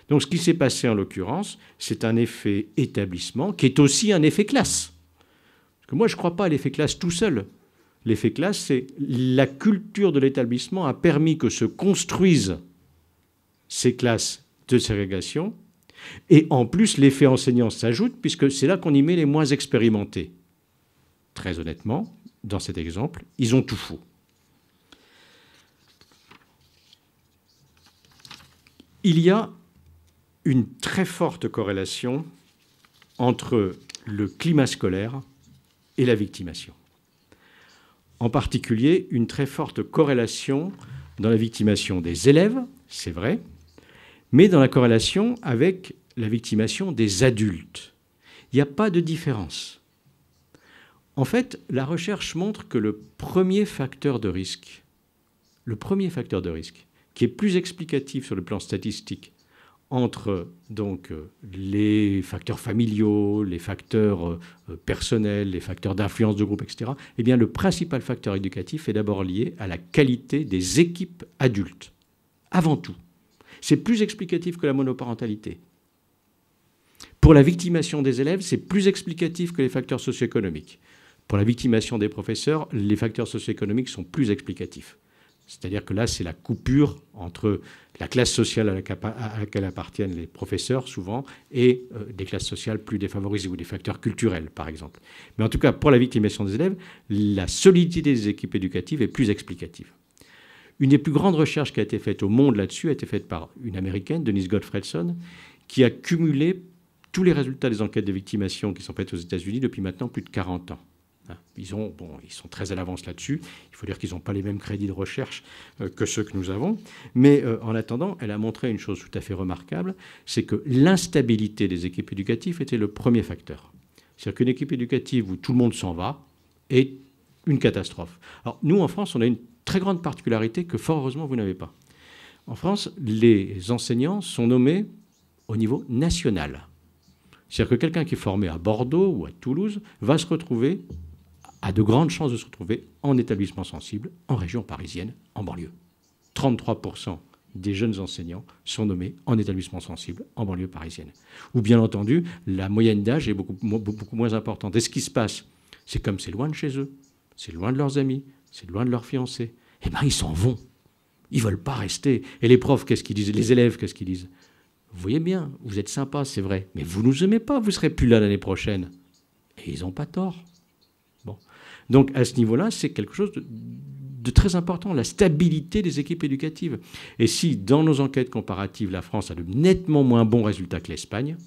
Donc ce qui s'est passé en l'occurrence, c'est un effet établissement qui est aussi un effet classe. Parce que moi, je ne crois pas à l'effet classe tout seul. L'effet classe, c'est la culture de l'établissement a permis que se construisent ces classes de ségrégation. Et en plus, l'effet enseignant s'ajoute, puisque c'est là qu'on y met les moins expérimentés. Très honnêtement, dans cet exemple, ils ont tout faux. Il y a une très forte corrélation entre le climat scolaire et la victimation. En particulier, une très forte corrélation dans la victimation des élèves, c'est vrai, mais dans la corrélation avec la victimation des adultes. Il n'y a pas de différence. En fait, la recherche montre que le premier facteur de risque, le premier facteur de risque, qui est plus explicatif sur le plan statistique entre donc euh, les facteurs familiaux, les facteurs euh, personnels, les facteurs d'influence de groupe, etc. Eh bien, le principal facteur éducatif est d'abord lié à la qualité des équipes adultes, avant tout c'est plus explicatif que la monoparentalité. Pour la victimation des élèves, c'est plus explicatif que les facteurs socio-économiques. Pour la victimation des professeurs, les facteurs socio-économiques sont plus explicatifs. C'est-à-dire que là, c'est la coupure entre la classe sociale à laquelle appartiennent les professeurs, souvent, et euh, des classes sociales plus défavorisées ou des facteurs culturels, par exemple. Mais en tout cas, pour la victimisation des élèves, la solidité des équipes éducatives est plus explicative. Une des plus grandes recherches qui a été faite au monde là-dessus a été faite par une Américaine, Denise Godfredson, qui a cumulé tous les résultats des enquêtes de victimisation qui sont faites aux États-Unis depuis maintenant plus de 40 ans. Hein, ils, ont, bon, ils sont très à l'avance là-dessus. Il faut dire qu'ils n'ont pas les mêmes crédits de recherche euh, que ceux que nous avons. Mais euh, en attendant, elle a montré une chose tout à fait remarquable, c'est que l'instabilité des équipes éducatives était le premier facteur. C'est-à-dire qu'une équipe éducative où tout le monde s'en va est une catastrophe. Alors nous, en France, on a une très grande particularité que fort heureusement vous n'avez pas. En France, les enseignants sont nommés au niveau national. C'est-à-dire que quelqu'un qui est formé à Bordeaux ou à Toulouse va se retrouver, a de grandes chances de se retrouver en établissement sensible, en région parisienne, en banlieue. 33% des jeunes enseignants sont nommés en établissement sensible en banlieue parisienne. Ou bien entendu, la moyenne d'âge est beaucoup, beaucoup, moins importante. Et ce qui se passe, c'est comme c'est loin de chez eux, c'est loin de leurs amis, c'est loin de leur fiancé. Eh bien, ils s'en vont. Ils veulent pas rester. Et les profs, qu'est-ce qu'ils disent Les élèves, qu'est-ce qu'ils disent Vous voyez bien, vous êtes sympa, c'est vrai, mais vous ne nous aimez pas, vous serez plus là l'année prochaine. Et ils n'ont pas tort. Bon. Donc à ce niveau-là, c'est quelque chose de, de, très important, la stabilité des équipes éducatives. Et si dans nos enquêtes comparatives, la France a de nettement moins bons résultats que l'Espagne,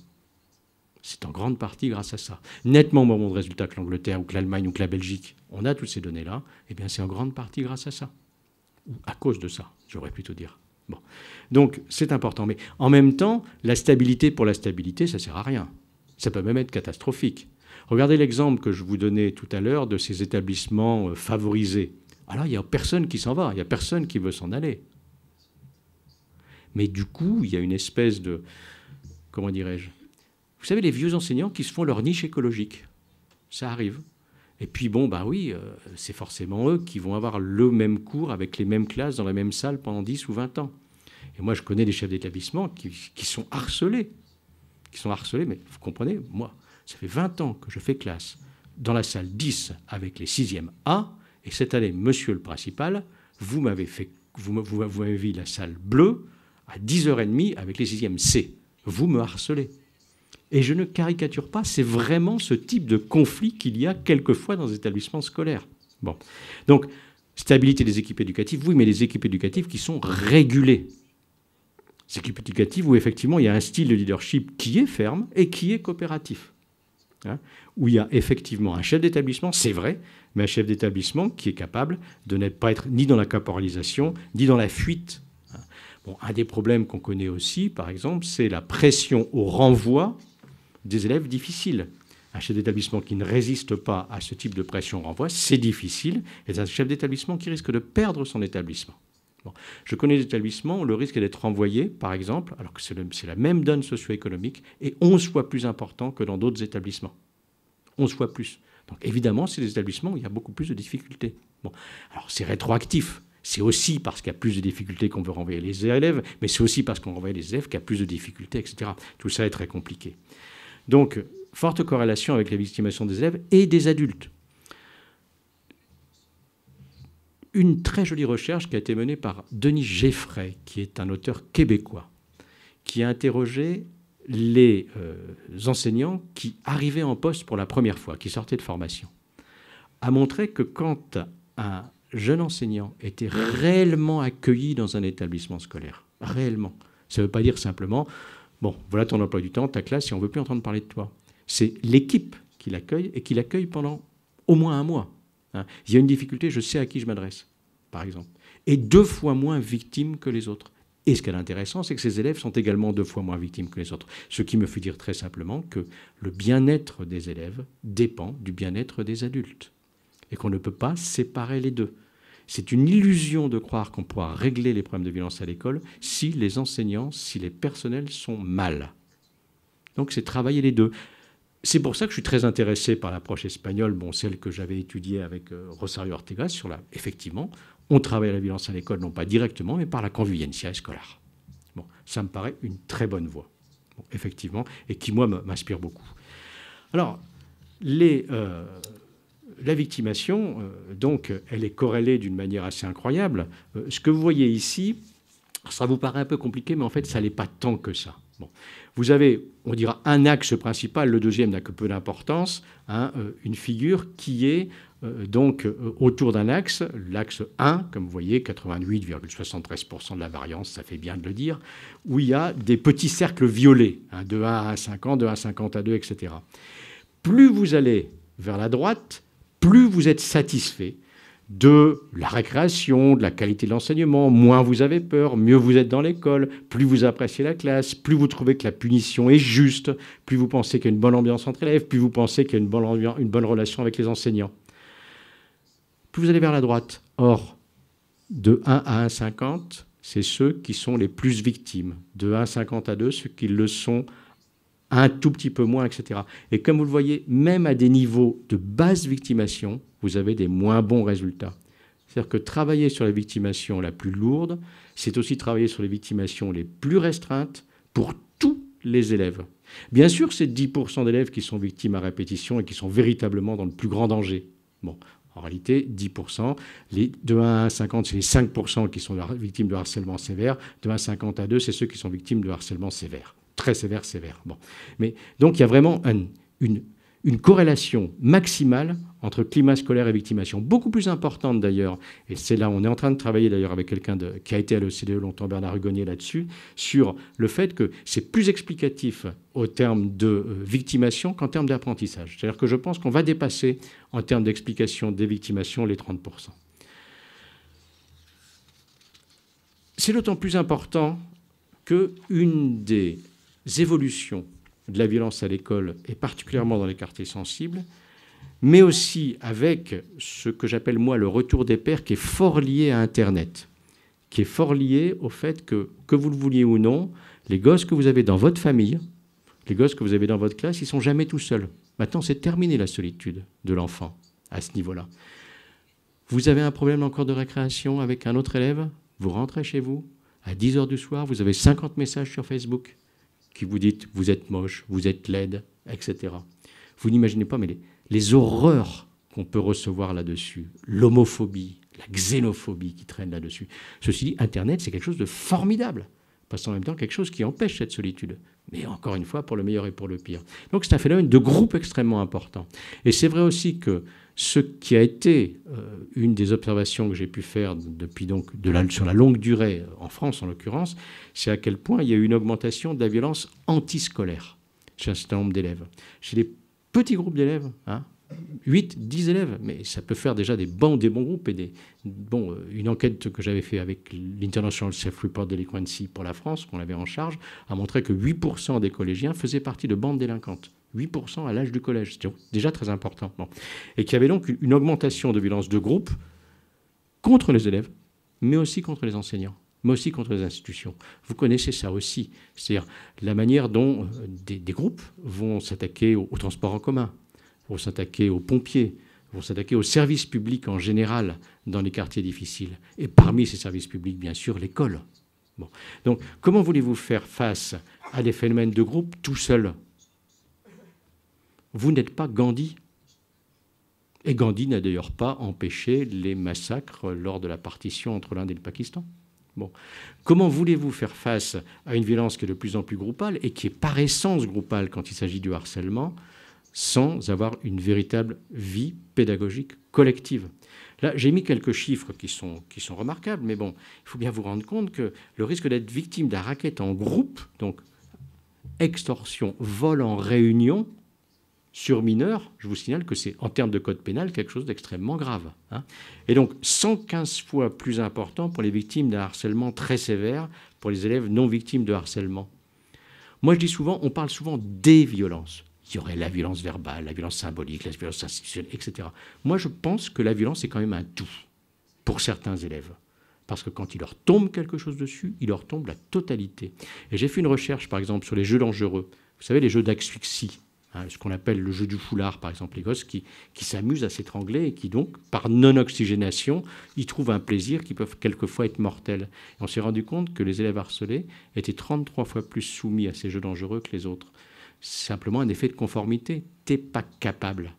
c'est en grande partie grâce à ça. Nettement moins bons résultats que l'Angleterre ou que l'Allemagne ou que la Belgique on a toutes ces données-là, eh bien c'est en grande partie grâce à ça, ou à cause de ça, j'aurais plutôt dire. Bon. Donc c'est important. Mais en même temps, la stabilité pour la stabilité, ça ne sert à rien. Ça peut même être catastrophique. Regardez l'exemple que je vous donnais tout à l'heure de ces établissements euh, favorisés. Alors il n'y a personne qui s'en va, il n'y a personne qui veut s'en aller. Mais du coup, il y a une espèce de... Comment dirais-je Vous savez, les vieux enseignants qui se font leur niche écologique. Ça arrive. Et puis bon, bah oui, euh, c'est forcément eux qui vont avoir le même cours avec les mêmes classes dans la même salle pendant 10 ou 20 ans. Et moi, je connais des chefs d'établissement qui, sont harcelés. Qui sont harcelés, mais vous comprenez, moi, ça fait 20 ans que je fais classe dans la salle 10 avec les 6e A. Et cette année, monsieur le principal, vous m'avez fait, vous, m'avez vu la salle bleue à 10h30 avec les 6e C. Vous me harcelez. Et je ne caricature pas, c'est vraiment ce type de conflit qu'il y a quelquefois dans les établissements scolaires. Bon. Donc, stabilité des équipes éducatives, oui, mais les équipes éducatives qui sont régulées. Ces équipes éducatives où effectivement il y a un style de leadership qui est ferme et qui est coopératif. Hein, où il y a effectivement un chef d'établissement, c'est vrai, mais un chef d'établissement qui est capable de ne pas être ni dans la caporalisation, ni dans la fuite. Hein. Bon, un des problèmes qu'on connaît aussi, par exemple, c'est la pression au renvoi des élèves difficiles. Un chef d'établissement qui ne résiste pas à ce type de pression renvoi, c'est difficile, et un chef d'établissement qui risque de perdre son établissement. Je connais des établissements où le risque d'être renvoyé, par exemple, alors que c'est la même donne socio-économique, est 11 fois plus important que dans d'autres établissements. 11 fois plus. Donc évidemment, c'est des établissements où il y a beaucoup plus de difficultés. Bon. Alors c'est rétroactif. C'est aussi parce qu'il y a plus de difficultés qu'on veut renvoyer les élèves, mais c'est aussi parce qu'on renvoie les élèves qu'il y a plus de difficultés, etc. Tout ça est très compliqué. Donc, forte corrélation avec la victimisation des élèves et des adultes. Une très jolie recherche qui a été menée par Denis Geffray, qui est un auteur québécois, qui a interrogé les euh, enseignants qui arrivaient en poste pour la première fois, qui sortaient de formation, a montré que quand un jeune enseignant était réellement accueilli dans un établissement scolaire, réellement, ça ne veut pas dire simplement Bon, voilà ton emploi du temps, ta classe, et on ne veut plus entendre parler de toi. C'est l'équipe qui l'accueille et qui l'accueille pendant au moins un mois. Hein. Il y a une difficulté, je sais à qui je m'adresse, par exemple. Et deux fois moins victime que les autres. Et ce qui est intéressant, c'est que ces élèves sont également deux fois moins victimes que les autres. Ce qui me fait dire très simplement que le bien-être des élèves dépend du bien-être des adultes. Et qu'on ne peut pas séparer les deux. C'est une illusion de croire qu'on pourra régler les problèmes de violence à l'école si les enseignants, si les personnels sont mal. Donc c'est travailler les deux. C'est pour ça que je suis très intéressé par l'approche espagnole, bon, celle que j'avais étudiée avec euh, Rosario Ortega, sur la, effectivement, on travaille la violence à l'école, non pas directement, mais par la convivencia scolaire. Bon, ça me paraît une très bonne voie, effectivement, et qui, moi, m'inspire beaucoup. Alors, les, euh, la victimation, euh, donc, elle est corrélée d'une manière assez incroyable. Euh, ce que vous voyez ici, ça vous paraît un peu compliqué, mais en fait, ça n'est pas tant que ça. Bon. Vous avez, on dira, un axe principal, le deuxième n'a que peu d'importance, hein, euh, une figure qui est donc autour d'un axe, l'axe 1, comme vous voyez, 88,73% de la variance, ça fait bien de le dire, où il y a des petits cercles violets, hein, de 1 à 50 de 1,50 à 2, etc. Plus vous allez vers la droite, plus vous êtes satisfait de la récréation, de la qualité de l'enseignement, moins vous avez peur, mieux vous êtes dans l'école, plus vous appréciez la classe, plus vous trouvez que la punition est juste, plus vous pensez qu'il y a une bonne ambiance entre élèves, plus vous pensez qu'il y a une bonne, relation avec les enseignants. Plus vous allez vers la droite. Or, de 1 à 1,50, c'est ceux qui sont les plus victimes. De 1,50 à 2, ceux qui le sont un tout petit peu moins, etc. Et comme vous le voyez, même à des niveaux de basse victimation, vous avez des moins bons résultats. C'est-à-dire que travailler sur la victimation la plus lourde, c'est aussi travailler sur les victimations les plus restreintes pour tous les élèves. Bien sûr, c'est 10% d'élèves qui sont victimes à répétition et qui sont véritablement dans le plus grand danger. Bon, en réalité, 10%. Les de 1 à 50, c'est les 5% qui sont victimes de harcèlement sévère. De 1 à 50 à 2, c'est ceux qui sont victimes de harcèlement sévère très sévère, sévère. Mais, donc il y a vraiment une, corrélation maximale entre climat scolaire et victimation, beaucoup plus importante d'ailleurs, et c'est là, on est en train de travailler d'ailleurs avec quelqu'un qui a été à l'OCDE longtemps, Bernard Hugonnier là-dessus, sur le fait que c'est plus explicatif au terme de euh, victimation qu'en termes d'apprentissage. C'est-à-dire que je pense qu'on va dépasser en termes d'explication des victimations les 30%. C'est d'autant plus important que une des évolutions de la violence à l'école et particulièrement dans les quartiers sensibles, mais aussi avec ce que j'appelle moi le retour des pères qui est fort lié à Internet, qui est fort lié au fait que, que vous le vouliez ou non, les gosses que vous avez dans votre famille, les gosses que vous avez dans votre classe, ils sont jamais tout seuls. Maintenant, c'est terminé la solitude de l'enfant à ce niveau-là. Vous avez un problème encore de récréation avec un autre élève, vous rentrez chez vous, à 10h du soir, vous avez 50 messages sur Facebook qui vous dites vous êtes moche, vous êtes laide, etc. Vous n'imaginez pas, mais les, horreurs qu'on peut recevoir là-dessus, l'homophobie, la xénophobie qui traîne là-dessus. Ceci dit, Internet, c'est quelque chose de formidable, parce qu'en même temps quelque chose qui empêche cette solitude. Mais encore une fois, pour le meilleur et pour le pire. Donc c'est un phénomène de groupe extrêmement important. Et c'est vrai aussi que ce qui a été euh, une des observations que j'ai pu faire depuis donc sur la longue durée en France en l'occurrence, c'est à quel point il y a eu une augmentation de la violence antiscolaire chez un certain nombre d'élèves. Chez les petits groupes d'élèves, 8, hein, 10 élèves, mais ça peut faire déjà des bons, des bons groupes. Et des, bon, euh, une enquête que j'avais faite avec l'International Self-Report Delinquency pour la France, qu'on avait en charge, a montré que 8% des collégiens faisaient partie de bandes délinquantes. 8% à l'âge du collège. C'est déjà très important. Et qu'il y avait donc une augmentation de violence de groupe contre les élèves, mais aussi contre les enseignants, mais aussi contre les institutions. Vous connaissez ça aussi, c'est-à-dire la manière dont euh, des, groupes vont s'attaquer au, transports transport en commun, vont s'attaquer aux pompiers, vont s'attaquer aux services publics en général dans les quartiers difficiles. Et parmi ces services publics, bien sûr, l'école. Bon. Donc, comment voulez-vous faire face à des phénomènes de groupe tout seul vous n'êtes pas Gandhi. Et Gandhi n'a d'ailleurs pas empêché les massacres lors de la partition entre l'Inde et le Pakistan. Bon. Comment voulez-vous faire face à une violence qui est de plus en plus groupale et qui est par essence groupale quand il s'agit du harcèlement sans avoir une véritable vie pédagogique collective Là, j'ai mis quelques chiffres qui sont, qui sont remarquables, mais bon, il faut bien vous rendre compte que le risque d'être victime d'un racket en groupe, donc extorsion, vol en réunion, sur mineur, je vous signale que c'est en termes de code pénal quelque chose d'extrêmement grave. Hein. Et donc 115 fois plus important pour les victimes d'un harcèlement très sévère, pour les élèves non victimes de harcèlement. Moi je dis souvent, on parle souvent des violences. Il y aurait la violence verbale, la violence symbolique, la violence institutionnelle, etc. Moi je pense que la violence est quand même un tout pour certains élèves. Parce que quand il leur tombe quelque chose dessus, il leur tombe la totalité. Et j'ai fait une recherche, par exemple, sur les jeux dangereux. Vous savez, les jeux d'asphyxie Hein, ce qu'on appelle le jeu du foulard, par exemple, les gosses qui, qui s'amusent à s'étrangler et qui donc, par non-oxygénation, y trouvent un plaisir qui peut quelquefois être mortel. on s'est rendu compte que les élèves harcelés étaient 33 fois plus soumis à ces jeux dangereux que les autres. C'est simplement un effet de conformité. T'es pas capable.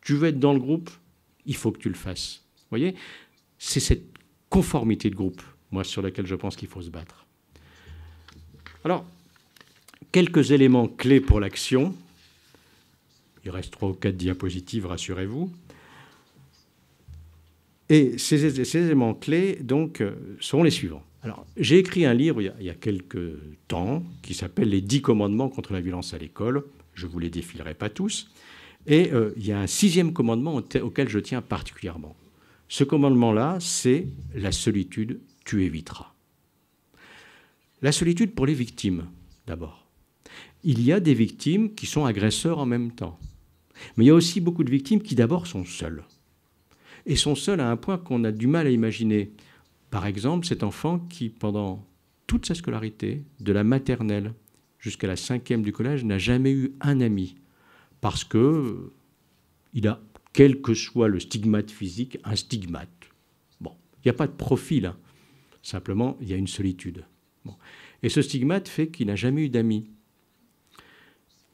Tu veux être dans le groupe, il faut que tu le fasses. Vous voyez C'est cette conformité de groupe, moi, sur laquelle je pense qu'il faut se battre. Alors, quelques éléments clés pour l'action. Il reste trois ou quatre diapositives, rassurez-vous. Et ces, éléments clés, donc, euh, sont les suivants. Alors, j'ai écrit un livre il y, a, quelques temps qui s'appelle Les dix commandements contre la violence à l'école. Je ne vous les défilerai pas tous. Et euh, il y a un sixième commandement auquel je tiens particulièrement. Ce commandement-là, c'est la solitude, tu éviteras. La solitude pour les victimes, d'abord il y a des victimes qui sont agresseurs en même temps. Mais il y a aussi beaucoup de victimes qui d'abord sont seules. Et sont seules à un point qu'on a du mal à imaginer. Par exemple, cet enfant qui, pendant toute sa scolarité, de la maternelle jusqu'à la cinquième du collège, n'a jamais eu un ami. Parce que il a, quel que soit le stigmate physique, un stigmate. Bon, il n'y a pas de profil. Hein. Simplement, il y a une solitude. Et ce stigmate fait qu'il n'a jamais eu d'amis.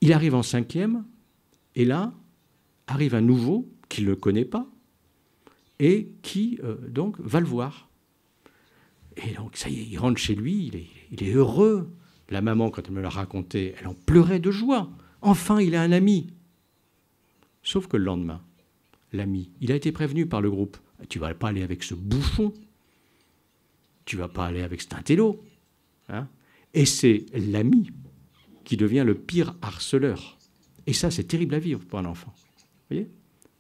Il arrive en cinquième, et là, arrive un nouveau qui ne le connaît pas, et qui, euh, donc, va le voir. Et donc, ça y est, il rentre chez lui, il est, heureux. La maman, quand elle me l'a raconté, elle en pleurait de joie. Enfin, il a un ami. Sauf que le lendemain, l'ami, il a été prévenu par le groupe. Tu vas pas aller avec ce bouffon. Tu vas pas aller avec cet intello. Hein. et c'est l'ami qui devient le pire harceleur. Et ça, c'est terrible à vivre pour un enfant. Vous voyez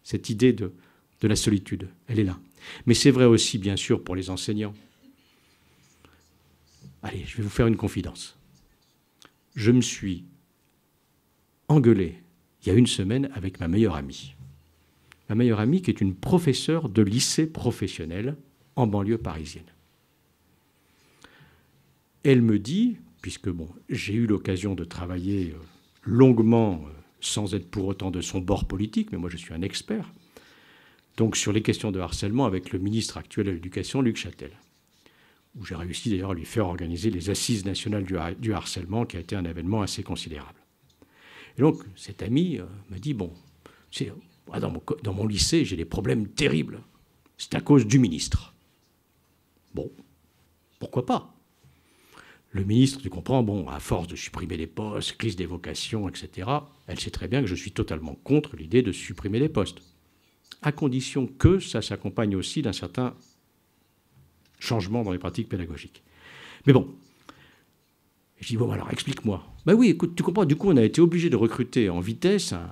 Cette idée de, de la solitude, elle est là. Mais c'est vrai aussi, bien sûr, pour les enseignants. Allez, je vais vous faire une confidence. Je me suis engueulé il y a une semaine avec ma meilleure amie. Ma meilleure amie qui est une professeure de lycée professionnel en banlieue parisienne. Elle me dit, puisque bon, j'ai eu l'occasion de travailler euh, longuement, euh, sans être pour autant de son bord politique, mais moi je suis un expert, donc sur les questions de harcèlement avec le ministre actuel de l'Éducation, Luc Châtel, où j'ai réussi d'ailleurs à lui faire organiser les Assises nationales du, harcèlement, qui a été un événement assez considérable. Et donc cet ami euh, m'a dit, bon, dans mon, dans mon lycée, j'ai des problèmes terribles. C'est à cause du ministre. Bon, pourquoi pas le ministre, tu comprends, bon, à force de supprimer les postes, crise des vocations, etc., elle sait très bien que je suis totalement contre l'idée de supprimer les postes. À condition que ça s'accompagne aussi d'un certain changement dans les pratiques pédagogiques. Mais bon, je dis, bon, alors explique-moi. Ben oui, écoute, tu comprends, du coup, on a été obligé de recruter en vitesse un,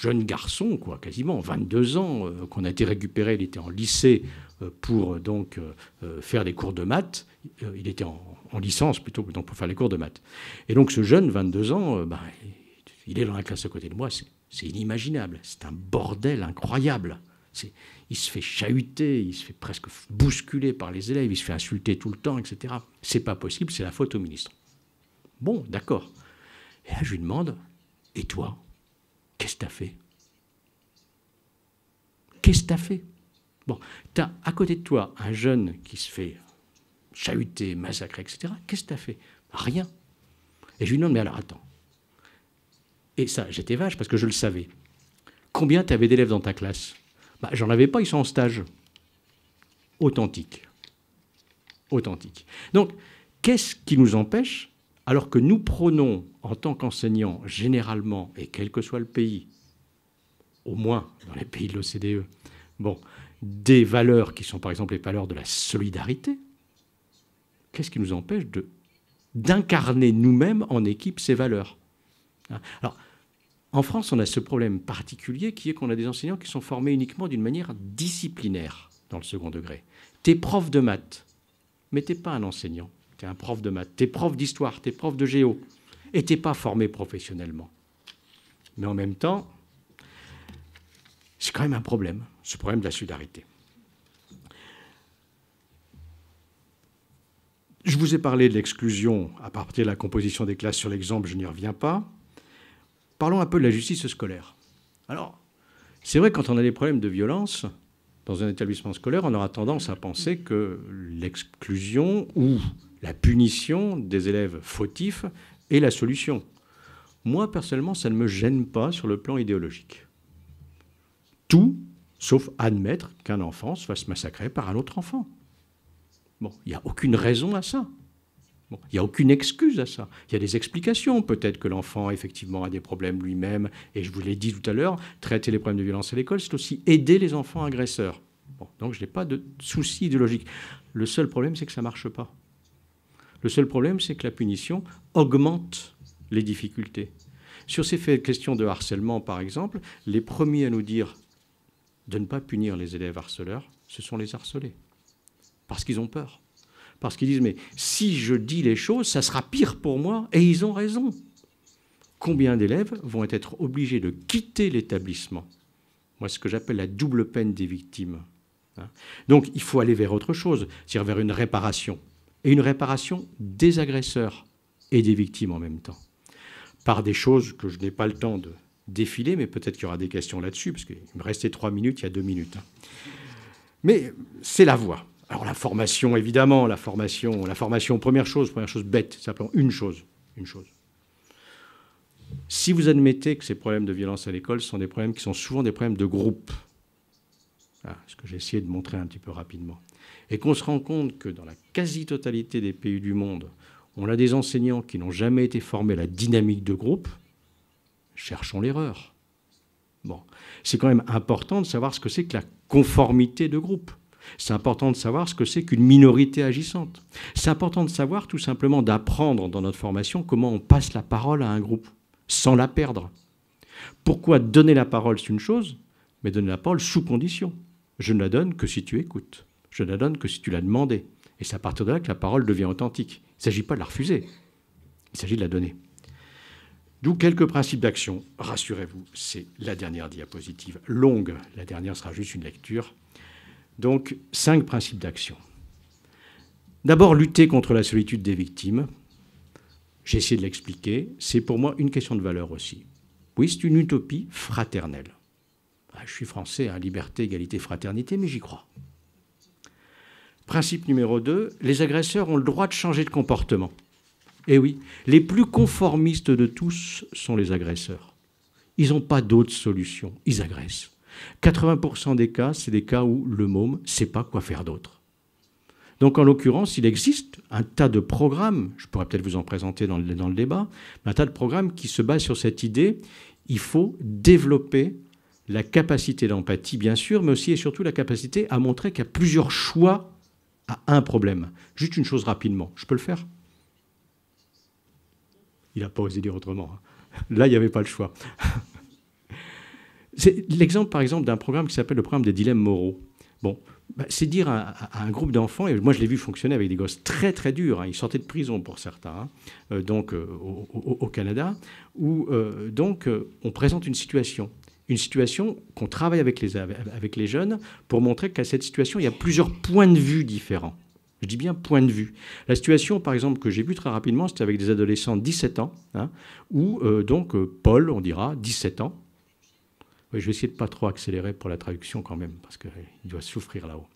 jeune garçon, quoi, quasiment, 22 ans, euh, qu'on a été récupéré, il était en lycée euh, pour donc euh, faire des cours de maths, il était en, en licence plutôt que donc pour faire les cours de maths. Et donc ce jeune, 22 ans, euh, bah, il est dans la classe à côté de moi, c'est inimaginable, c'est un bordel incroyable. Il se fait chahuter, il se fait presque bousculer par les élèves, il se fait insulter tout le temps, etc. C'est pas possible, c'est la faute au ministre. Bon, d'accord. Et là, je lui demande Et toi, qu'est-ce que t'as fait Qu'est-ce que t'as fait Bon, t'as à côté de toi un jeune qui se fait chahuté, massacré, etc. Qu'est-ce que tu as fait Rien. Et je lui demande, mais alors attends. Et ça, j'étais vache parce que je le savais. Combien tu avais d'élèves dans ta classe bah, J'en avais pas, ils sont en stage. Authentique. Authentique. Donc, qu'est-ce qui nous empêche, alors que nous prônons en tant qu'enseignants, généralement, et quel que soit le pays, au moins dans les pays de l'OCDE, bon, des valeurs qui sont par exemple les valeurs de la solidarité, qu'est-ce qui nous empêche de d'incarner nous-mêmes en équipe ces valeurs hein? Alors, en France, on a ce problème particulier qui est qu'on a des enseignants qui sont formés uniquement d'une manière disciplinaire dans le second degré. T'es prof de maths, mais t'es pas un enseignant, t'es un prof de maths, t'es prof d'histoire, t'es prof de géo, et t'es pas formé professionnellement. Mais en même temps, c'est quand même un problème, ce problème de la solidarité. Je vous ai parlé de l'exclusion à partir de la composition des classes sur l'exemple, je n'y reviens pas. Parlons un peu de la justice scolaire. Alors, c'est vrai, quand on a des problèmes de violence dans un établissement scolaire, on aura tendance à penser que l'exclusion ou la punition des élèves fautifs est la solution. Moi, personnellement, ça ne me gêne pas sur le plan idéologique. Tout, sauf admettre qu'un enfant se fasse massacrer par un autre enfant. Bon, il n'y a aucune raison à ça. il n'y a aucune excuse à ça. Il y a des explications. Peut-être que l'enfant, effectivement, a des problèmes lui-même. Et je vous l'ai dit tout à l'heure, traiter les problèmes de violence à l'école, c'est aussi aider les enfants agresseurs. Bon, donc je n'ai pas de souci logique. Le seul problème, c'est que ça ne marche pas. Le seul problème, c'est que la punition augmente les difficultés. Sur ces questions de harcèlement, par exemple, les premiers à nous dire de ne pas punir les élèves harceleurs, ce sont les harcelés parce qu'ils ont peur. Parce qu'ils disent, mais si je dis les choses, ça sera pire pour moi, et ils ont raison. Combien d'élèves vont être obligés de quitter l'établissement Moi, ce que j'appelle la double peine des victimes. Hein. Donc, il faut aller vers autre chose, c'est-à-dire vers une réparation. Et une réparation des agresseurs et des victimes en même temps. Par des choses que je n'ai pas le temps de défiler, mais peut-être qu'il y aura des questions là-dessus, parce qu'il me restait trois minutes, il y a deux minutes. Hein. Mais c'est la voie. Alors la formation, évidemment, la formation, la formation, première chose, première chose bête, simplement une chose, une chose. Si vous admettez que ces problèmes de violence à l'école sont des problèmes qui sont souvent des problèmes de groupe, ah, ce que j'ai essayé de montrer un petit peu rapidement, et qu'on se rend compte que dans la quasi-totalité des pays du monde, on a des enseignants qui n'ont jamais été formés à la dynamique de groupe, cherchons l'erreur. Bon, c'est quand même important de savoir ce que c'est que la conformité de groupe. C'est important de savoir ce que c'est qu'une minorité agissante. C'est important de savoir tout simplement d'apprendre dans notre formation comment on passe la parole à un groupe sans la perdre. Pourquoi donner la parole, c'est une chose, mais donner la parole sous condition. Je ne la donne que si tu écoutes. Je ne la donne que si tu l'as demandé. Et c'est à partir de là que la parole devient authentique. Il ne s'agit pas de la refuser. Il s'agit de la donner. D'où quelques principes d'action. Rassurez-vous, c'est la dernière diapositive longue. La dernière sera juste une lecture. Donc, cinq principes d'action. D'abord, lutter contre la solitude des victimes. J'ai essayé de l'expliquer. C'est pour moi une question de valeur aussi. Oui, c'est une utopie fraternelle. Ah, je suis français, hein, liberté, égalité, fraternité, mais j'y crois. Principe numéro 2, les agresseurs ont le droit de changer de comportement. Eh oui, les plus conformistes de tous sont les agresseurs. Ils n'ont pas d'autre solution, ils agressent. 80% des cas, c'est des cas où le môme ne sait pas quoi faire d'autre. Donc en l'occurrence, il existe un tas de programmes, je pourrais peut-être vous en présenter dans le, débat, un tas de programmes qui se basent sur cette idée, il faut développer la capacité d'empathie, bien sûr, mais aussi et surtout la capacité à montrer qu'il y a plusieurs choix à un problème. Juste une chose rapidement, je peux le faire Il n'a pas osé dire autrement. Hein. Là, il n'y avait pas le choix. C'est l'exemple, par exemple, d'un programme qui s'appelle le programme des dilemmes moraux. Bon, bah, c'est dire à, un groupe d'enfants, et moi je l'ai vu fonctionner avec des gosses très très durs, hein. ils sortaient de prison pour certains, hein, euh, donc euh, au, Canada, où euh, donc on présente une situation. Une situation qu'on travaille avec les, avec les jeunes pour montrer qu'à cette situation, il y a plusieurs points de vue différents. Je dis bien point de vue. La situation, par exemple, que j'ai vue très rapidement, c'était avec des adolescents de 17 ans, hein, où donc Paul, on dira, 17 ans, je vais essayer de pas trop accélérer pour la traduction quand même, parce qu'il euh, doit souffrir là-haut.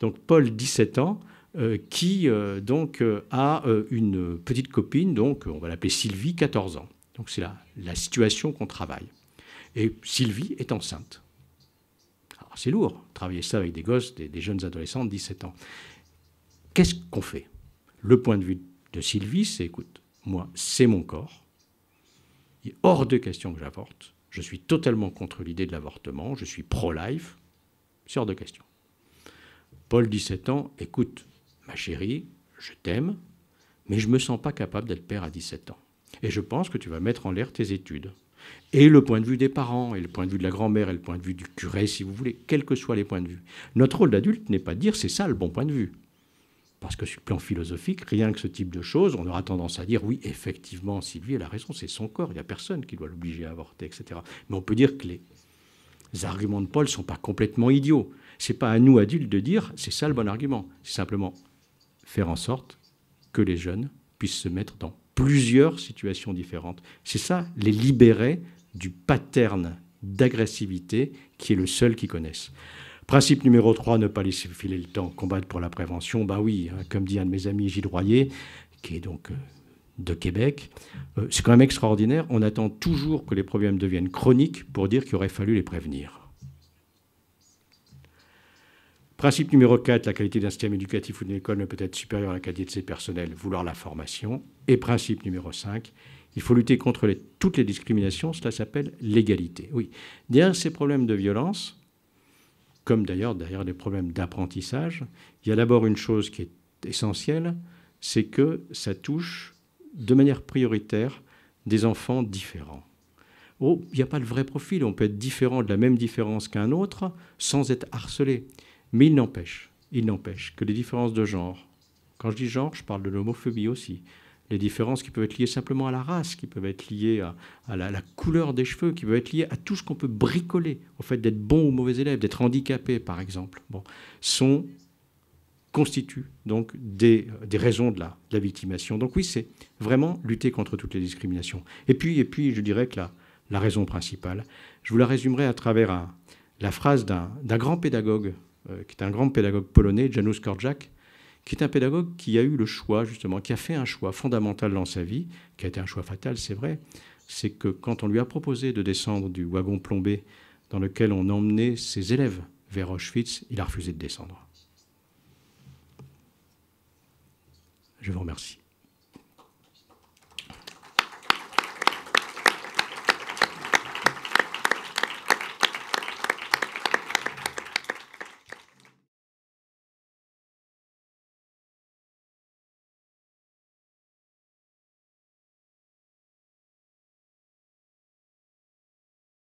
Donc Paul, 17 ans, euh, qui euh, donc a une petite copine, donc on va l'appeler Sylvie, 14 ans. Donc c'est la, la situation qu'on travaille. Et Sylvie est enceinte. Alors c'est lourd, travailler ça avec des gosses, des, jeunes adolescents de 17 ans. Qu'est-ce qu'on fait Le point de vue de Sylvie, c'est écoute, moi, c'est mon corps. Il hors de question que j'apporte. Je suis totalement contre l'idée de l'avortement, je suis pro-life, c'est de question. Paul, 17 ans, écoute, ma chérie, je t'aime, mais je ne me sens pas capable d'être père à 17 ans. Et je pense que tu vas mettre en l'air tes études. Et le point de vue des parents, et le point de vue de la grand-mère, et le point de vue du curé, si vous voulez, quels que soient les points de vue. Notre rôle d'adulte n'est pas de dire c'est ça le bon point de vue parce que sur le plan philosophique, rien que ce type de choses, on aura tendance à dire oui, effectivement, Sylvie, a raison, c'est son corps, il n'y a personne qui doit l'obliger à avorter, etc. Mais on peut dire que les arguments de Paul ne sont pas complètement idiots. Ce n'est pas à nous adultes de dire c'est ça le bon argument. C'est simplement faire en sorte que les jeunes puissent se mettre dans plusieurs situations différentes. C'est ça, les libérer du pattern d'agressivité qui est le seul qu'ils connaissent. Principe numéro 3, ne pas laisser filer le temps, combattre pour la prévention. Ben oui, hein, comme dit un de mes amis Gilles Royer, qui est donc euh, de Québec, euh, c'est quand même extraordinaire. On attend toujours que les problèmes deviennent chroniques pour dire qu'il aurait fallu les prévenir. Principe numéro 4, la qualité d'un système éducatif ou d'une école ne peut être supérieure à la qualité de ses personnels, vouloir la formation. Et principe numéro 5, il faut lutter contre toutes les discriminations, cela s'appelle l'égalité. Oui, derrière ces problèmes de violence, comme d'ailleurs derrière les problèmes d'apprentissage, il y a d'abord une chose qui est essentielle, c'est que ça touche de manière prioritaire des enfants différents. Oh, il n'y a pas de vrai profil, on peut être différent de la même différence qu'un autre sans être harcelé. Mais il n'empêche, il n'empêche que les différences de genre, quand je dis genre, je parle de l'homophobie aussi, les différences qui peuvent être liées simplement à la race, qui peuvent être liées à, la, couleur des cheveux, qui peuvent être liées à tout ce qu'on peut bricoler, au fait d'être bon ou mauvais élève, d'être handicapé par exemple, sont, constituent donc des, raisons de la, la, victimation. Donc oui, c'est vraiment lutter contre toutes les discriminations. Et puis, et puis je dirais que la, la raison principale, je vous la résumerai à travers la phrase d'un grand pédagogue, euh, qui est un grand pédagogue polonais, Janusz Korczak, qui est un pédagogue qui a eu le choix, justement, qui a fait un choix fondamental dans sa vie, qui a été un choix fatal, c'est vrai, c'est que quand on lui a proposé de descendre du wagon plombé dans lequel on emmenait ses élèves vers Auschwitz, il a refusé de descendre. Je vous remercie.